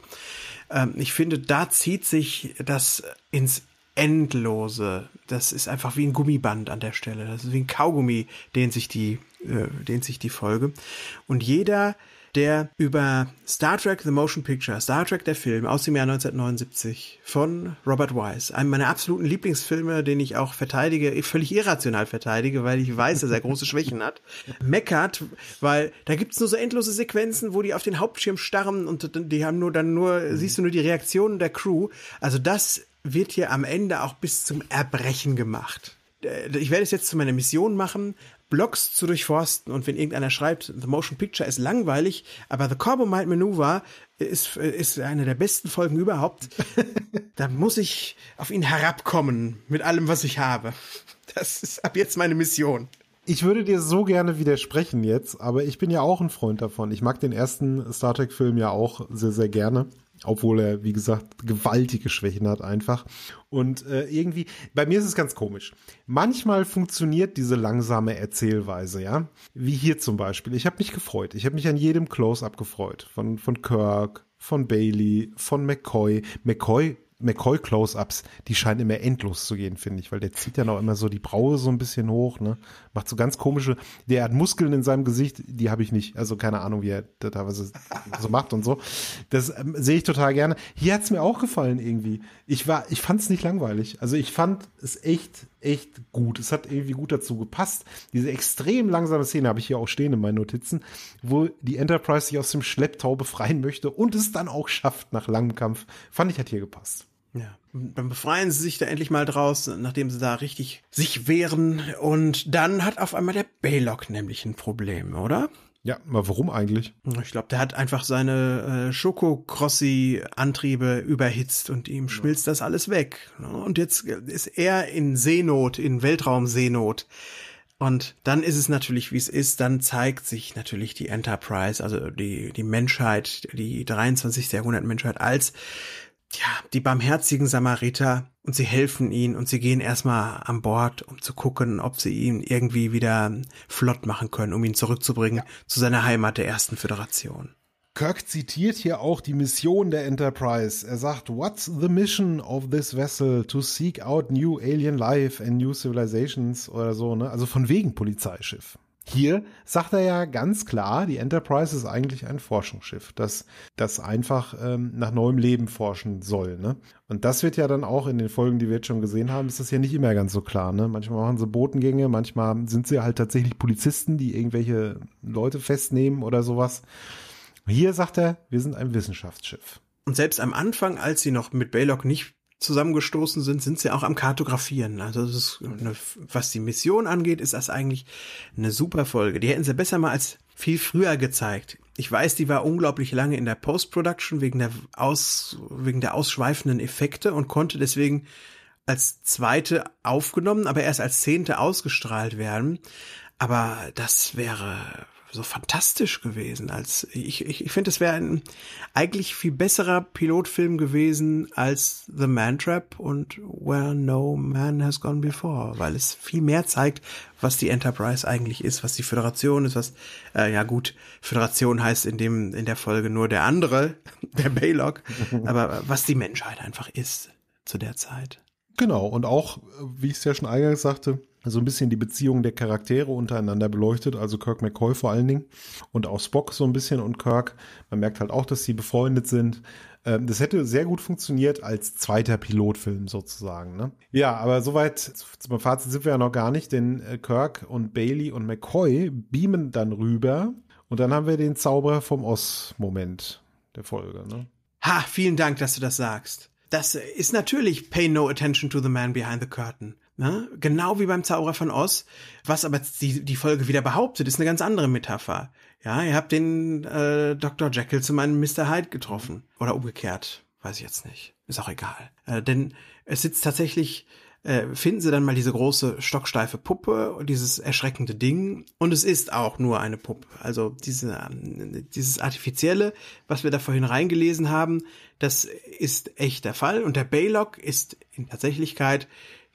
Ähm, ich finde, da zieht sich das ins Endlose. Das ist einfach wie ein Gummiband an der Stelle. Das ist wie ein Kaugummi, den sich die, äh, den sich die Folge. Und jeder, der über Star Trek The Motion Picture, Star Trek der Film aus dem Jahr 1979 von Robert Wise, einem meiner absoluten Lieblingsfilme, den ich auch verteidige, völlig irrational verteidige, weil ich weiß, dass er große Schwächen hat, meckert, weil da gibt's nur so endlose Sequenzen, wo die auf den Hauptschirm starren und die haben nur dann nur, mhm. siehst du nur die Reaktionen der Crew. Also das wird hier am Ende auch bis zum Erbrechen gemacht. Äh, ich werde es jetzt zu meiner Mission machen, Blogs zu durchforsten und wenn irgendeiner schreibt, The Motion Picture ist langweilig, aber The Corbomite Maneuver ist, ist eine der besten Folgen überhaupt, da muss ich auf ihn herabkommen mit allem, was ich habe. Das ist ab jetzt meine Mission. Ich würde dir so gerne widersprechen jetzt, aber ich bin ja auch ein Freund davon. Ich mag den ersten Star Trek-Film ja auch sehr, sehr gerne. Obwohl er, wie gesagt, gewaltige Schwächen hat einfach. Und äh, irgendwie, bei mir ist es ganz komisch. Manchmal funktioniert diese langsame Erzählweise, ja. Wie hier zum Beispiel. Ich habe mich gefreut. Ich habe mich an jedem Close-Up gefreut. Von, von Kirk, von Bailey, von McCoy. McCoy McCoy Close-Ups, die scheinen immer endlos zu gehen, finde ich, weil der zieht ja noch immer so die Braue so ein bisschen hoch, ne? Macht so ganz komische, der hat Muskeln in seinem Gesicht, die habe ich nicht. Also keine Ahnung, wie er da teilweise so macht und so. Das ähm, sehe ich total gerne. Hier hat's mir auch gefallen irgendwie. Ich war, ich fand's nicht langweilig. Also ich fand es echt, echt gut. Es hat irgendwie gut dazu gepasst. Diese extrem langsame Szene habe ich hier auch stehen in meinen Notizen, wo die Enterprise sich aus dem Schlepptau befreien möchte und es dann auch schafft nach langem Kampf. Fand ich hat hier gepasst. Ja. Dann befreien sie sich da endlich mal draus, nachdem sie da richtig sich wehren. Und dann hat auf einmal der Baylock nämlich ein Problem, oder? Ja, aber warum eigentlich? Ich glaube, der hat einfach seine äh, Schokokrossi-Antriebe überhitzt und ihm schmilzt ja. das alles weg. Und jetzt ist er in Seenot, in Weltraumseenot. Und dann ist es natürlich, wie es ist, dann zeigt sich natürlich die Enterprise, also die, die Menschheit, die 23. Jahrhundert Menschheit als ja, die barmherzigen Samariter und sie helfen ihnen und sie gehen erstmal an Bord, um zu gucken, ob sie ihn irgendwie wieder flott machen können, um ihn zurückzubringen ja. zu seiner Heimat der ersten Föderation. Kirk zitiert hier auch die Mission der Enterprise. Er sagt, What's the mission of this vessel to seek out new alien life and new civilizations oder so, ne? Also von wegen Polizeischiff. Hier sagt er ja ganz klar, die Enterprise ist eigentlich ein Forschungsschiff, das, das einfach ähm, nach neuem Leben forschen soll. Ne? Und das wird ja dann auch in den Folgen, die wir jetzt schon gesehen haben, ist das ja nicht immer ganz so klar. Ne? Manchmal machen sie Botengänge, manchmal sind sie halt tatsächlich Polizisten, die irgendwelche Leute festnehmen oder sowas. Hier sagt er, wir sind ein Wissenschaftsschiff. Und selbst am Anfang, als sie noch mit Baylock nicht zusammengestoßen sind, sind sie auch am Kartografieren. Also das ist eine, was die Mission angeht, ist das eigentlich eine super Folge. Die hätten sie besser mal als viel früher gezeigt. Ich weiß, die war unglaublich lange in der Post-Production wegen der, aus, wegen der ausschweifenden Effekte und konnte deswegen als zweite aufgenommen, aber erst als zehnte ausgestrahlt werden. Aber das wäre so fantastisch gewesen. Als ich ich, ich finde, es wäre ein eigentlich viel besserer Pilotfilm gewesen als The Man Trap und Where No Man Has Gone Before, weil es viel mehr zeigt, was die Enterprise eigentlich ist, was die Föderation ist, was äh, ja gut Föderation heißt in dem in der Folge nur der andere, der Baylock, aber was die Menschheit einfach ist zu der Zeit. Genau und auch wie ich es ja schon eingangs sagte so ein bisschen die Beziehung der Charaktere untereinander beleuchtet, also Kirk McCoy vor allen Dingen und auch Spock so ein bisschen und Kirk. Man merkt halt auch, dass sie befreundet sind. Ähm, das hätte sehr gut funktioniert als zweiter Pilotfilm sozusagen. Ne? Ja, aber soweit zum Fazit sind wir ja noch gar nicht, denn äh, Kirk und Bailey und McCoy beamen dann rüber und dann haben wir den Zauberer vom Oz-Moment der Folge. Ne? Ha, vielen Dank, dass du das sagst. Das ist natürlich Pay No Attention to the Man Behind the Curtain. Ne? Genau wie beim Zauberer von Oz, was aber die, die Folge wieder behauptet, ist eine ganz andere Metapher. Ja, ihr habt den äh, Dr. Jekyll zu meinem Mr. Hyde getroffen. Oder umgekehrt, weiß ich jetzt nicht. Ist auch egal. Äh, denn es sitzt tatsächlich äh, finden sie dann mal diese große stocksteife Puppe und dieses erschreckende Ding. Und es ist auch nur eine Puppe. Also diese, dieses Artifizielle, was wir da vorhin reingelesen haben, das ist echt der Fall. Und der Baylock ist in Tatsächlichkeit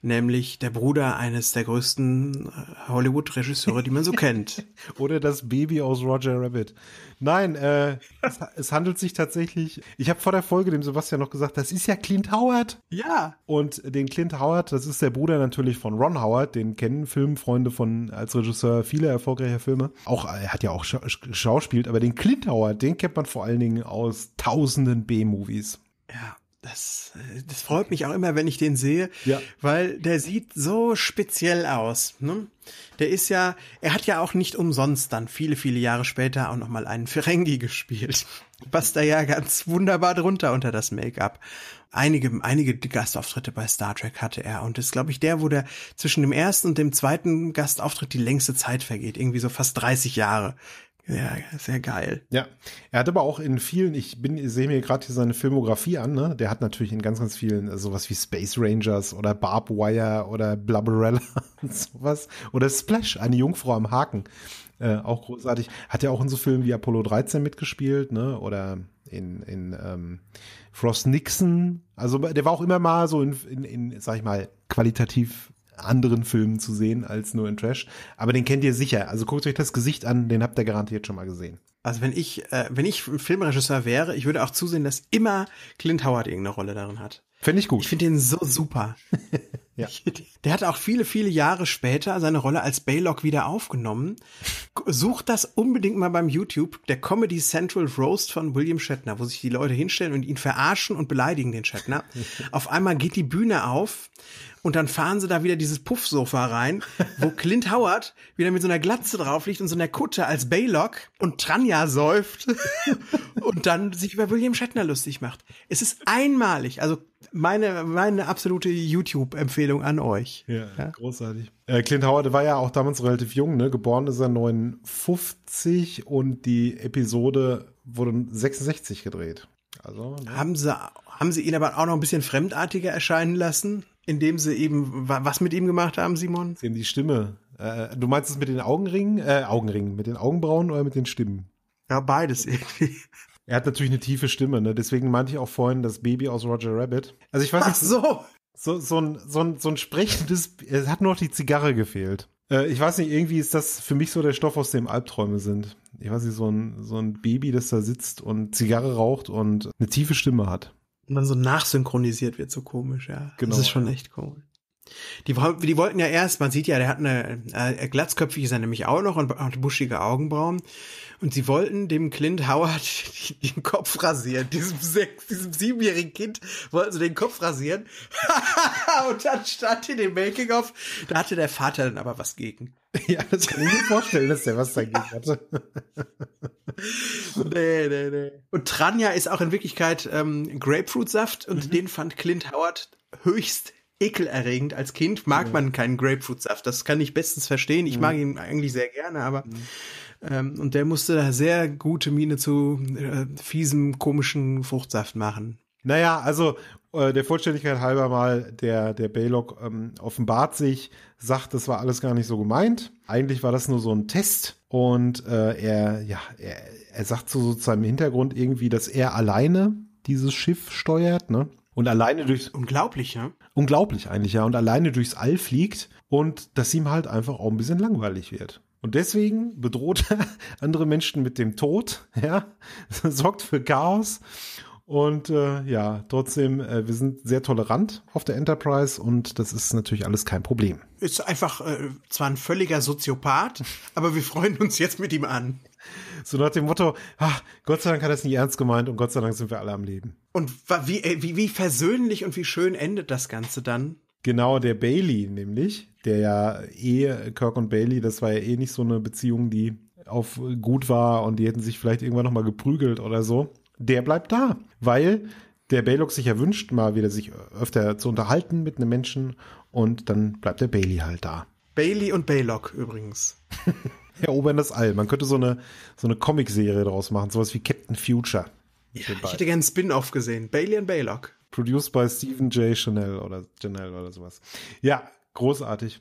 nämlich der Bruder eines der größten äh, Hollywood-Regisseure, die man so kennt. Oder das Baby aus Roger Rabbit. Nein, äh, es, es, handelt sich tatsächlich. Ich habe vor der Folge dem Sebastian noch gesagt, das ist ja Clint Howard. Ja. Und den Clint Howard, das ist der Bruder natürlich von Ron Howard, den kennen Filmfreunde von als Regisseur vieler erfolgreicher Filme. Auch er hat ja auch Schauspielt, aber den Clint Howard, den kennt man vor allen Dingen aus tausenden B-Movies das, äh, das freut mich auch immer, wenn ich den sehe, ja. weil der sieht so speziell aus. Ne? Der ist ja, er hat ja auch nicht umsonst dann viele, viele Jahre später auch nochmal einen Ferengi gespielt. Passt da ja ganz wunderbar drunter unter das Make-up. Einige, einige Gastauftritte bei Star Trek hatte er und ist, glaube ich, der, wo der zwischen dem ersten und dem zweiten Gastauftritt die längste Zeit vergeht. Irgendwie so fast 30 Jahre ja, sehr geil. Ja, er hat aber auch in vielen, ich bin, ich sehe mir gerade hier seine Filmografie an, ne? Der hat natürlich in ganz, ganz vielen äh, sowas wie Space Rangers oder Barb Wire oder Blubberella und sowas. Oder Splash, eine Jungfrau am Haken. Äh, auch großartig. Hat ja auch in so Filmen wie Apollo 13 mitgespielt, ne? Oder in, in ähm, Frost Nixon. Also der war auch immer mal so in, in, in sag ich mal, qualitativ anderen Filmen zu sehen als nur in Trash. Aber den kennt ihr sicher. Also guckt euch das Gesicht an, den habt ihr garantiert schon mal gesehen. Also wenn ich, äh, wenn ich Filmregisseur wäre, ich würde auch zusehen, dass immer Clint Howard irgendeine Rolle darin hat. Finde ich gut. Ich finde den so super. ja. Der hat auch viele, viele Jahre später seine Rolle als Baylock wieder aufgenommen. Sucht das unbedingt mal beim YouTube, der Comedy Central Roast von William Shatner, wo sich die Leute hinstellen und ihn verarschen und beleidigen, den Shatner. auf einmal geht die Bühne auf und dann fahren sie da wieder dieses Puffsofa rein, wo Clint Howard wieder mit so einer Glatze drauf liegt und so einer Kutte als Baylock und Tranja säuft und dann sich über William Shatner lustig macht. Es ist einmalig. Also meine, meine absolute YouTube-Empfehlung an euch. Ja, ja? großartig. Äh, Clint Howard war ja auch damals relativ jung, ne? Geboren ist er 59 und die Episode wurde 66 gedreht. Also, ne? haben, sie, haben sie ihn aber auch noch ein bisschen fremdartiger erscheinen lassen? Indem sie eben, was mit ihm gemacht haben, Simon? Sie haben die Stimme. Äh, äh, du meinst es mit den Augenringen? Äh, Augenringen. Mit den Augenbrauen oder mit den Stimmen? Ja, beides irgendwie. Er hat natürlich eine tiefe Stimme, ne? Deswegen meinte ich auch vorhin das Baby aus Roger Rabbit. Also ich weiß Ach nicht. so! So, so, ein, so, ein, so ein sprechendes, es hat nur noch die Zigarre gefehlt. Äh, ich weiß nicht, irgendwie ist das für mich so der Stoff, aus dem Albträume sind. Ich weiß nicht, so ein, so ein Baby, das da sitzt und Zigarre raucht und eine tiefe Stimme hat und dann so nachsynchronisiert wird, so komisch, ja. Genau. Das ist schon echt komisch. Die, die wollten ja erst, man sieht ja, der hat eine, äh, glatzköpfig ist er nämlich auch noch und hat buschige Augenbrauen. Und sie wollten dem Clint Howard den Kopf rasieren. Diesem, sechs, diesem siebenjährigen Kind wollten sie den Kopf rasieren. und dann stand in dem Making-of, da hatte der Vater dann aber was gegen. ja, das kann ich mir vorstellen, dass der was dagegen hatte. nee, nee, nee. Und Tranja ist auch in Wirklichkeit ähm, Grapefruitsaft und mhm. den fand Clint Howard höchst ekelerregend. Als Kind mag ja. man keinen Grapefruitsaft. Das kann ich bestens verstehen. Ich ja. mag ihn eigentlich sehr gerne, aber ja. ähm, und der musste da sehr gute Miene zu äh, fiesem, komischen Fruchtsaft machen. Naja, also äh, der Vollständigkeit halber mal, der, der Baylock ähm, offenbart sich, sagt, das war alles gar nicht so gemeint. Eigentlich war das nur so ein Test. Und äh, er, ja, er, er sagt so, so zu seinem Hintergrund irgendwie, dass er alleine dieses Schiff steuert, ne? und alleine durchs unglaublich, ja? Unglaublich eigentlich, ja, und alleine durchs All fliegt und dass ihm halt einfach auch ein bisschen langweilig wird. Und deswegen bedroht er andere Menschen mit dem Tod, ja, sorgt für Chaos. Und äh, ja, trotzdem, äh, wir sind sehr tolerant auf der Enterprise und das ist natürlich alles kein Problem. Ist einfach äh, zwar ein völliger Soziopath, aber wir freuen uns jetzt mit ihm an. So nach dem Motto, ach, Gott sei Dank hat er es nicht ernst gemeint und Gott sei Dank sind wir alle am Leben. Und wie, äh, wie, wie versöhnlich und wie schön endet das Ganze dann? Genau, der Bailey nämlich, der ja eh, Kirk und Bailey, das war ja eh nicht so eine Beziehung, die auf gut war und die hätten sich vielleicht irgendwann nochmal geprügelt oder so. Der bleibt da, weil der Baylock sich ja wünscht, mal wieder sich öfter zu unterhalten mit einem Menschen und dann bleibt der Bailey halt da. Bailey und Baylock übrigens. erobern das All. Man könnte so eine, so eine Comic-Serie daraus machen, sowas wie Captain Future. Ja, ich hätte gerne einen Spin-off gesehen. Bailey and Baylock. Produced by Stephen J. Chanel oder Chanel oder sowas. Ja, großartig.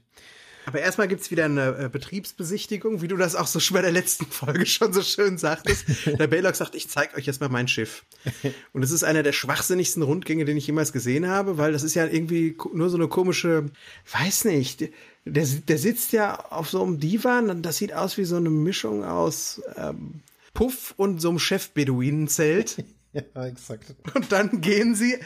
Aber erstmal gibt es wieder eine äh, Betriebsbesichtigung, wie du das auch so schon bei der letzten Folge schon so schön sagtest. der Baylock sagt, ich zeige euch erstmal mein Schiff. Und es ist einer der schwachsinnigsten Rundgänge, den ich jemals gesehen habe, weil das ist ja irgendwie nur so eine komische, weiß nicht, der, der sitzt ja auf so einem Divan und das sieht aus wie so eine Mischung aus ähm, Puff und so einem chef zelt Ja, exakt. Und dann gehen sie,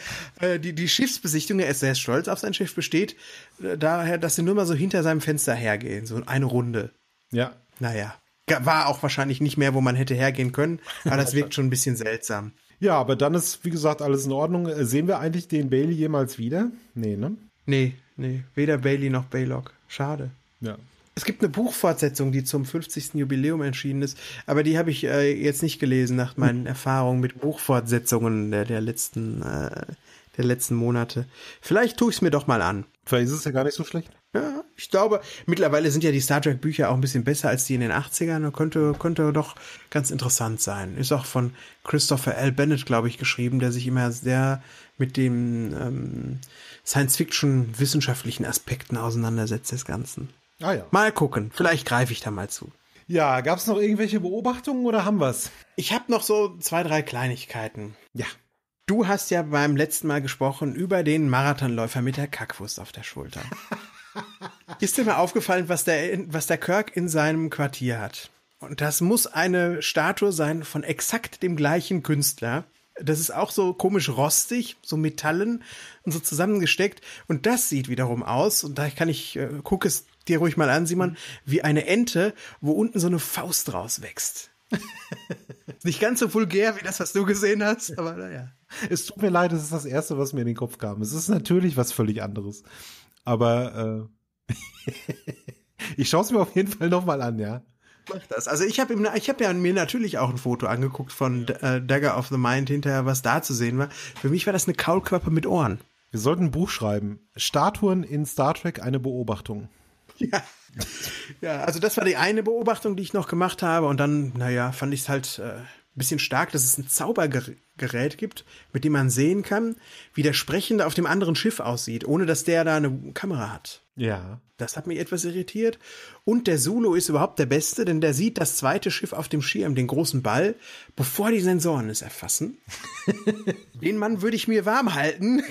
äh, die, die Schiffsbesichtigung, er ist sehr stolz auf sein Schiff, besteht äh, daher, dass sie nur mal so hinter seinem Fenster hergehen, so eine Runde. Ja. Naja, war auch wahrscheinlich nicht mehr, wo man hätte hergehen können, aber das wirkt schon ein bisschen seltsam. Ja, aber dann ist, wie gesagt, alles in Ordnung. Äh, sehen wir eigentlich den Bailey jemals wieder? Nee, ne? Nee, nee, weder Bailey noch Baylock. Schade. Ja. Es gibt eine Buchfortsetzung, die zum 50. Jubiläum erschienen ist, aber die habe ich äh, jetzt nicht gelesen nach hm. meinen Erfahrungen mit Buchfortsetzungen der, der letzten, äh, der letzten Monate. Vielleicht tue ich es mir doch mal an. Vielleicht ist es ja gar nicht so schlecht. Ja, ich glaube, mittlerweile sind ja die Star Trek Bücher auch ein bisschen besser als die in den 80ern und könnte, könnte doch ganz interessant sein. Ist auch von Christopher L. Bennett, glaube ich, geschrieben, der sich immer sehr mit dem ähm, Science-Fiction-wissenschaftlichen Aspekten auseinandersetzt des Ganzen. Ah ja. Mal gucken, vielleicht greife ich da mal zu. Ja, gab es noch irgendwelche Beobachtungen oder haben wir es? Ich habe noch so zwei, drei Kleinigkeiten. Ja, Du hast ja beim letzten Mal gesprochen über den Marathonläufer mit der Kackwurst auf der Schulter. Ist dir mal aufgefallen, was der, was der Kirk in seinem Quartier hat? Und das muss eine Statue sein von exakt dem gleichen Künstler. Das ist auch so komisch rostig, so Metallen und so zusammengesteckt. Und das sieht wiederum aus, und da kann ich, äh, guck es dir ruhig mal an, Simon, wie eine Ente, wo unten so eine Faust rauswächst. Nicht ganz so vulgär wie das, was du gesehen hast, aber naja. Es tut mir leid, es ist das Erste, was mir in den Kopf kam. Es ist natürlich was völlig anderes. Aber äh, ich schaue es mir auf jeden Fall nochmal an, ja. Mach das. Also ich habe ich ja mir natürlich auch ein Foto angeguckt von äh, Dagger of the Mind hinterher, was da zu sehen war. Für mich war das eine Kaulquappe mit Ohren. Wir sollten ein Buch schreiben. Statuen in Star Trek eine Beobachtung. ja. ja, also das war die eine Beobachtung, die ich noch gemacht habe. Und dann, naja, fand ich es halt äh, ein bisschen stark, dass es ein Zaubergerät gibt, mit dem man sehen kann, wie der Sprechende auf dem anderen Schiff aussieht, ohne dass der da eine Kamera hat. Ja. Das hat mich etwas irritiert. Und der Solo ist überhaupt der Beste, denn der sieht das zweite Schiff auf dem Schirm, den großen Ball, bevor die Sensoren es erfassen. den Mann würde ich mir warm halten. Ja.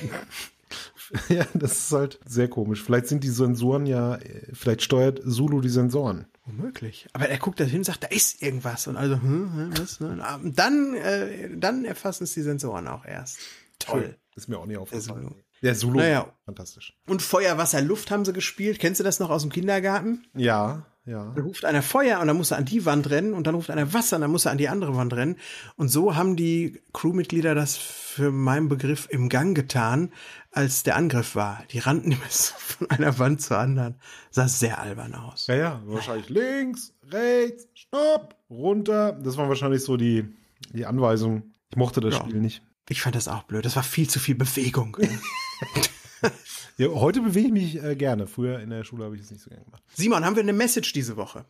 ja, das ist halt sehr komisch. Vielleicht sind die Sensoren ja, äh, vielleicht steuert Zulu die Sensoren. Unmöglich. Aber er guckt da hin und sagt, da ist irgendwas. Und also, hm, hm was? Ne? dann, äh, dann erfassen es die Sensoren auch erst. Toll. Toll. Ist mir auch nie aufgefallen. Der Zulu. Naja. Fantastisch. Und Feuer, Wasser, Luft haben sie gespielt. Kennst du das noch aus dem Kindergarten? Ja, ja. Da ruft einer Feuer und dann muss er an die Wand rennen und dann ruft einer Wasser und dann muss er an die andere Wand rennen. Und so haben die Crewmitglieder das für meinen Begriff im Gang getan, als der Angriff war, die rannten immer von einer Wand zur anderen. Sah sehr albern aus. Ja, ja, wahrscheinlich naja. links, rechts, stopp, runter. Das waren wahrscheinlich so die, die Anweisungen. Ich mochte das ja. Spiel nicht. Ich fand das auch blöd. Das war viel zu viel Bewegung. ja, heute bewege ich mich äh, gerne. Früher in der Schule habe ich es nicht so gerne gemacht. Simon, haben wir eine Message diese Woche?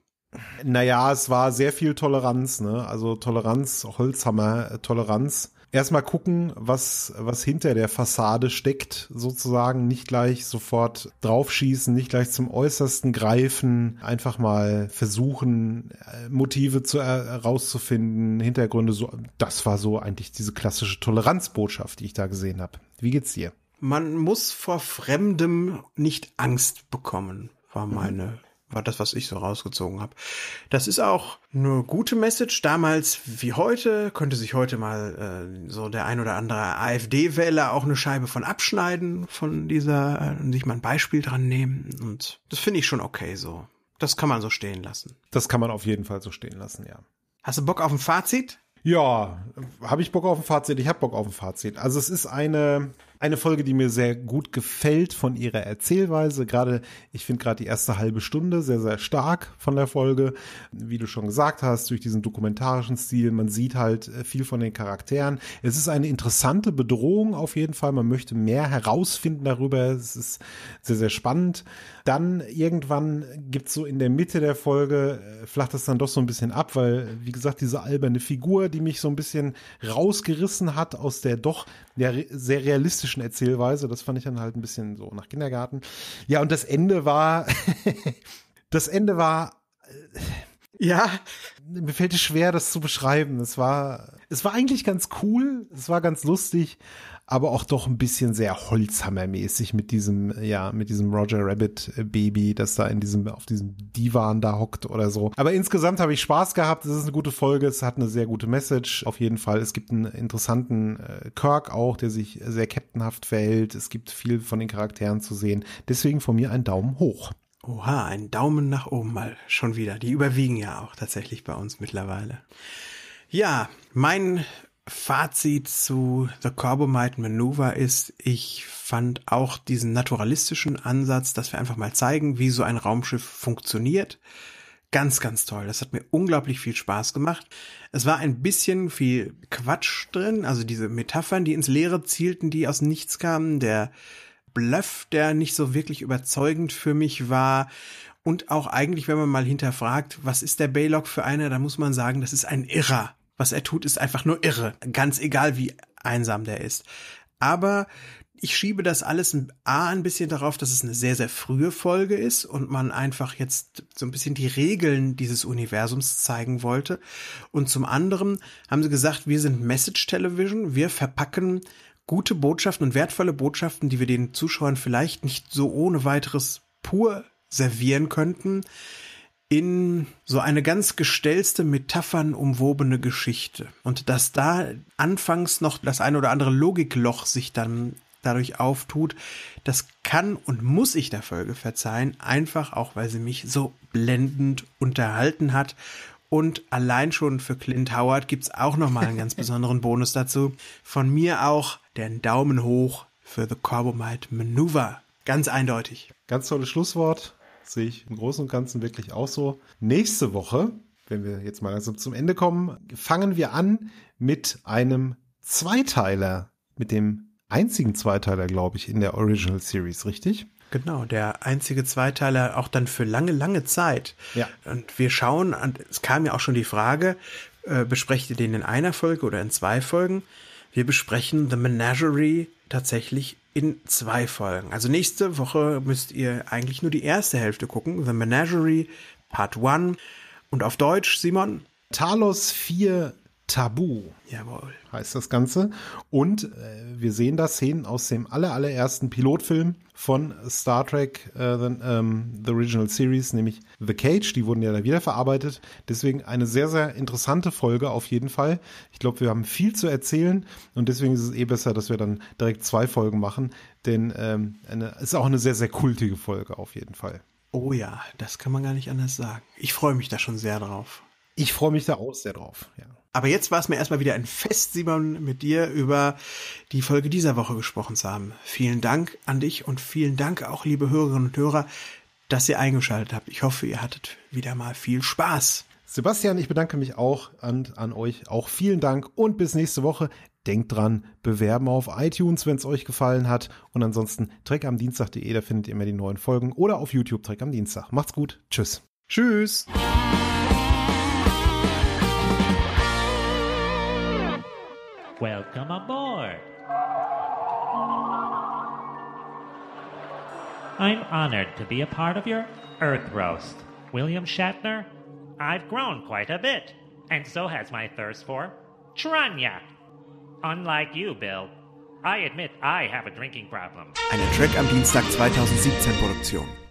Naja, es war sehr viel Toleranz, ne? Also Toleranz, Holzhammer, Toleranz erstmal gucken, was, was hinter der Fassade steckt, sozusagen. Nicht gleich sofort draufschießen, nicht gleich zum Äußersten greifen. Einfach mal versuchen, äh, Motive zu, herauszufinden, äh, Hintergründe. So, das war so eigentlich diese klassische Toleranzbotschaft, die ich da gesehen habe. Wie geht's dir? Man muss vor Fremdem nicht Angst bekommen, war mhm. meine war das, was ich so rausgezogen habe. Das ist auch eine gute Message. Damals wie heute könnte sich heute mal äh, so der ein oder andere AfD-Wähler auch eine Scheibe von abschneiden, von dieser, äh, sich mal ein Beispiel dran nehmen. Und das finde ich schon okay so. Das kann man so stehen lassen. Das kann man auf jeden Fall so stehen lassen, ja. Hast du Bock auf ein Fazit? Ja, habe ich Bock auf ein Fazit? Ich habe Bock auf ein Fazit. Also es ist eine, eine Folge, die mir sehr gut gefällt von ihrer Erzählweise. Gerade, ich finde gerade die erste halbe Stunde sehr, sehr stark von der Folge. Wie du schon gesagt hast, durch diesen dokumentarischen Stil. Man sieht halt äh, viel von den Charakteren. Es ist eine interessante Bedrohung auf jeden Fall. Man möchte mehr herausfinden darüber. Es ist sehr, sehr spannend. Dann irgendwann gibt es so in der Mitte der Folge, äh, flacht das dann doch so ein bisschen ab, weil, wie gesagt, diese alberne Figur, die mich so ein bisschen rausgerissen hat aus der doch der sehr realistischen Erzählweise. Das fand ich dann halt ein bisschen so nach Kindergarten. Ja, und das Ende war, das Ende war, äh, ja, mir fällt es schwer, das zu beschreiben. Es war, es war eigentlich ganz cool, es war ganz lustig, aber auch doch ein bisschen sehr Holzhammermäßig mit diesem, ja, mit diesem Roger Rabbit äh, Baby, das da in diesem, auf diesem Divan da hockt oder so. Aber insgesamt habe ich Spaß gehabt. Es ist eine gute Folge. Es hat eine sehr gute Message. Auf jeden Fall. Es gibt einen interessanten äh, Kirk auch, der sich sehr captainhaft verhält. Es gibt viel von den Charakteren zu sehen. Deswegen von mir ein Daumen hoch. Oha, ein Daumen nach oben mal schon wieder. Die überwiegen ja auch tatsächlich bei uns mittlerweile. Ja, mein Fazit zu The Corbomite Maneuver ist, ich fand auch diesen naturalistischen Ansatz, dass wir einfach mal zeigen, wie so ein Raumschiff funktioniert. Ganz, ganz toll. Das hat mir unglaublich viel Spaß gemacht. Es war ein bisschen viel Quatsch drin, also diese Metaphern, die ins Leere zielten, die aus nichts kamen, der Bluff, der nicht so wirklich überzeugend für mich war und auch eigentlich, wenn man mal hinterfragt, was ist der Baylock für einer, da muss man sagen, das ist ein Irrer. Was er tut, ist einfach nur irre. Ganz egal, wie einsam der ist. Aber ich schiebe das alles ein, A, ein bisschen darauf, dass es eine sehr, sehr frühe Folge ist und man einfach jetzt so ein bisschen die Regeln dieses Universums zeigen wollte. Und zum anderen haben sie gesagt, wir sind Message Television, wir verpacken gute Botschaften und wertvolle Botschaften, die wir den Zuschauern vielleicht nicht so ohne weiteres pur servieren könnten, in so eine ganz gestellte, Metaphern umwobene Geschichte. Und dass da anfangs noch das ein oder andere Logikloch sich dann dadurch auftut, das kann und muss ich der Folge verzeihen, einfach auch, weil sie mich so blendend unterhalten hat und allein schon für Clint Howard gibt es auch nochmal einen ganz besonderen Bonus dazu. Von mir auch den Daumen hoch für The Corbomite Maneuver. Ganz eindeutig. Ganz tolles Schlusswort. Sehe ich im Großen und Ganzen wirklich auch so. Nächste Woche, wenn wir jetzt mal langsam zum Ende kommen, fangen wir an mit einem Zweiteiler, mit dem einzigen Zweiteiler, glaube ich, in der Original Series, richtig? Genau, der einzige Zweiteiler auch dann für lange, lange Zeit. Ja. Und wir schauen, und es kam ja auch schon die Frage, äh, besprecht ihr den in einer Folge oder in zwei Folgen? Wir besprechen The Menagerie tatsächlich in zwei Folgen. Also nächste Woche müsst ihr eigentlich nur die erste Hälfte gucken. The Menagerie Part 1. Und auf Deutsch, Simon? Talos 4 Tabu. Jawohl. Heißt das Ganze. Und äh, wir sehen da Szenen aus dem aller, allerersten Pilotfilm von Star Trek äh, the, ähm, the, Original Series, nämlich The Cage. Die wurden ja da wiederverarbeitet. Deswegen eine sehr, sehr interessante Folge auf jeden Fall. Ich glaube, wir haben viel zu erzählen und deswegen ist es eh besser, dass wir dann direkt zwei Folgen machen. Denn ähm, ist auch eine sehr, sehr kultige Folge auf jeden Fall. Oh ja, das kann man gar nicht anders sagen. Ich freue mich da schon sehr drauf. Ich freue mich da auch sehr drauf, ja. Aber jetzt war es mir erstmal wieder ein Fest, Simon, mit dir über die Folge dieser Woche gesprochen zu haben. Vielen Dank an dich und vielen Dank auch, liebe Hörerinnen und Hörer, dass ihr eingeschaltet habt. Ich hoffe, ihr hattet wieder mal viel Spaß. Sebastian, ich bedanke mich auch an, an euch. Auch vielen Dank und bis nächste Woche. Denkt dran, bewerben auf iTunes, wenn es euch gefallen hat. Und ansonsten treckamdienstag.de, da findet ihr immer die neuen Folgen. Oder auf YouTube Treck am Dienstag. Macht's gut. Tschüss. Tschüss. aboard. I'm honored to be a part of your Earth Roast. William Shatner, I've grown quite a bit, and so has my thirst for Tranya. Unlike you, Bill, I admit I have a drinking problem. Eine Track am Dienstag 2017 Produktion.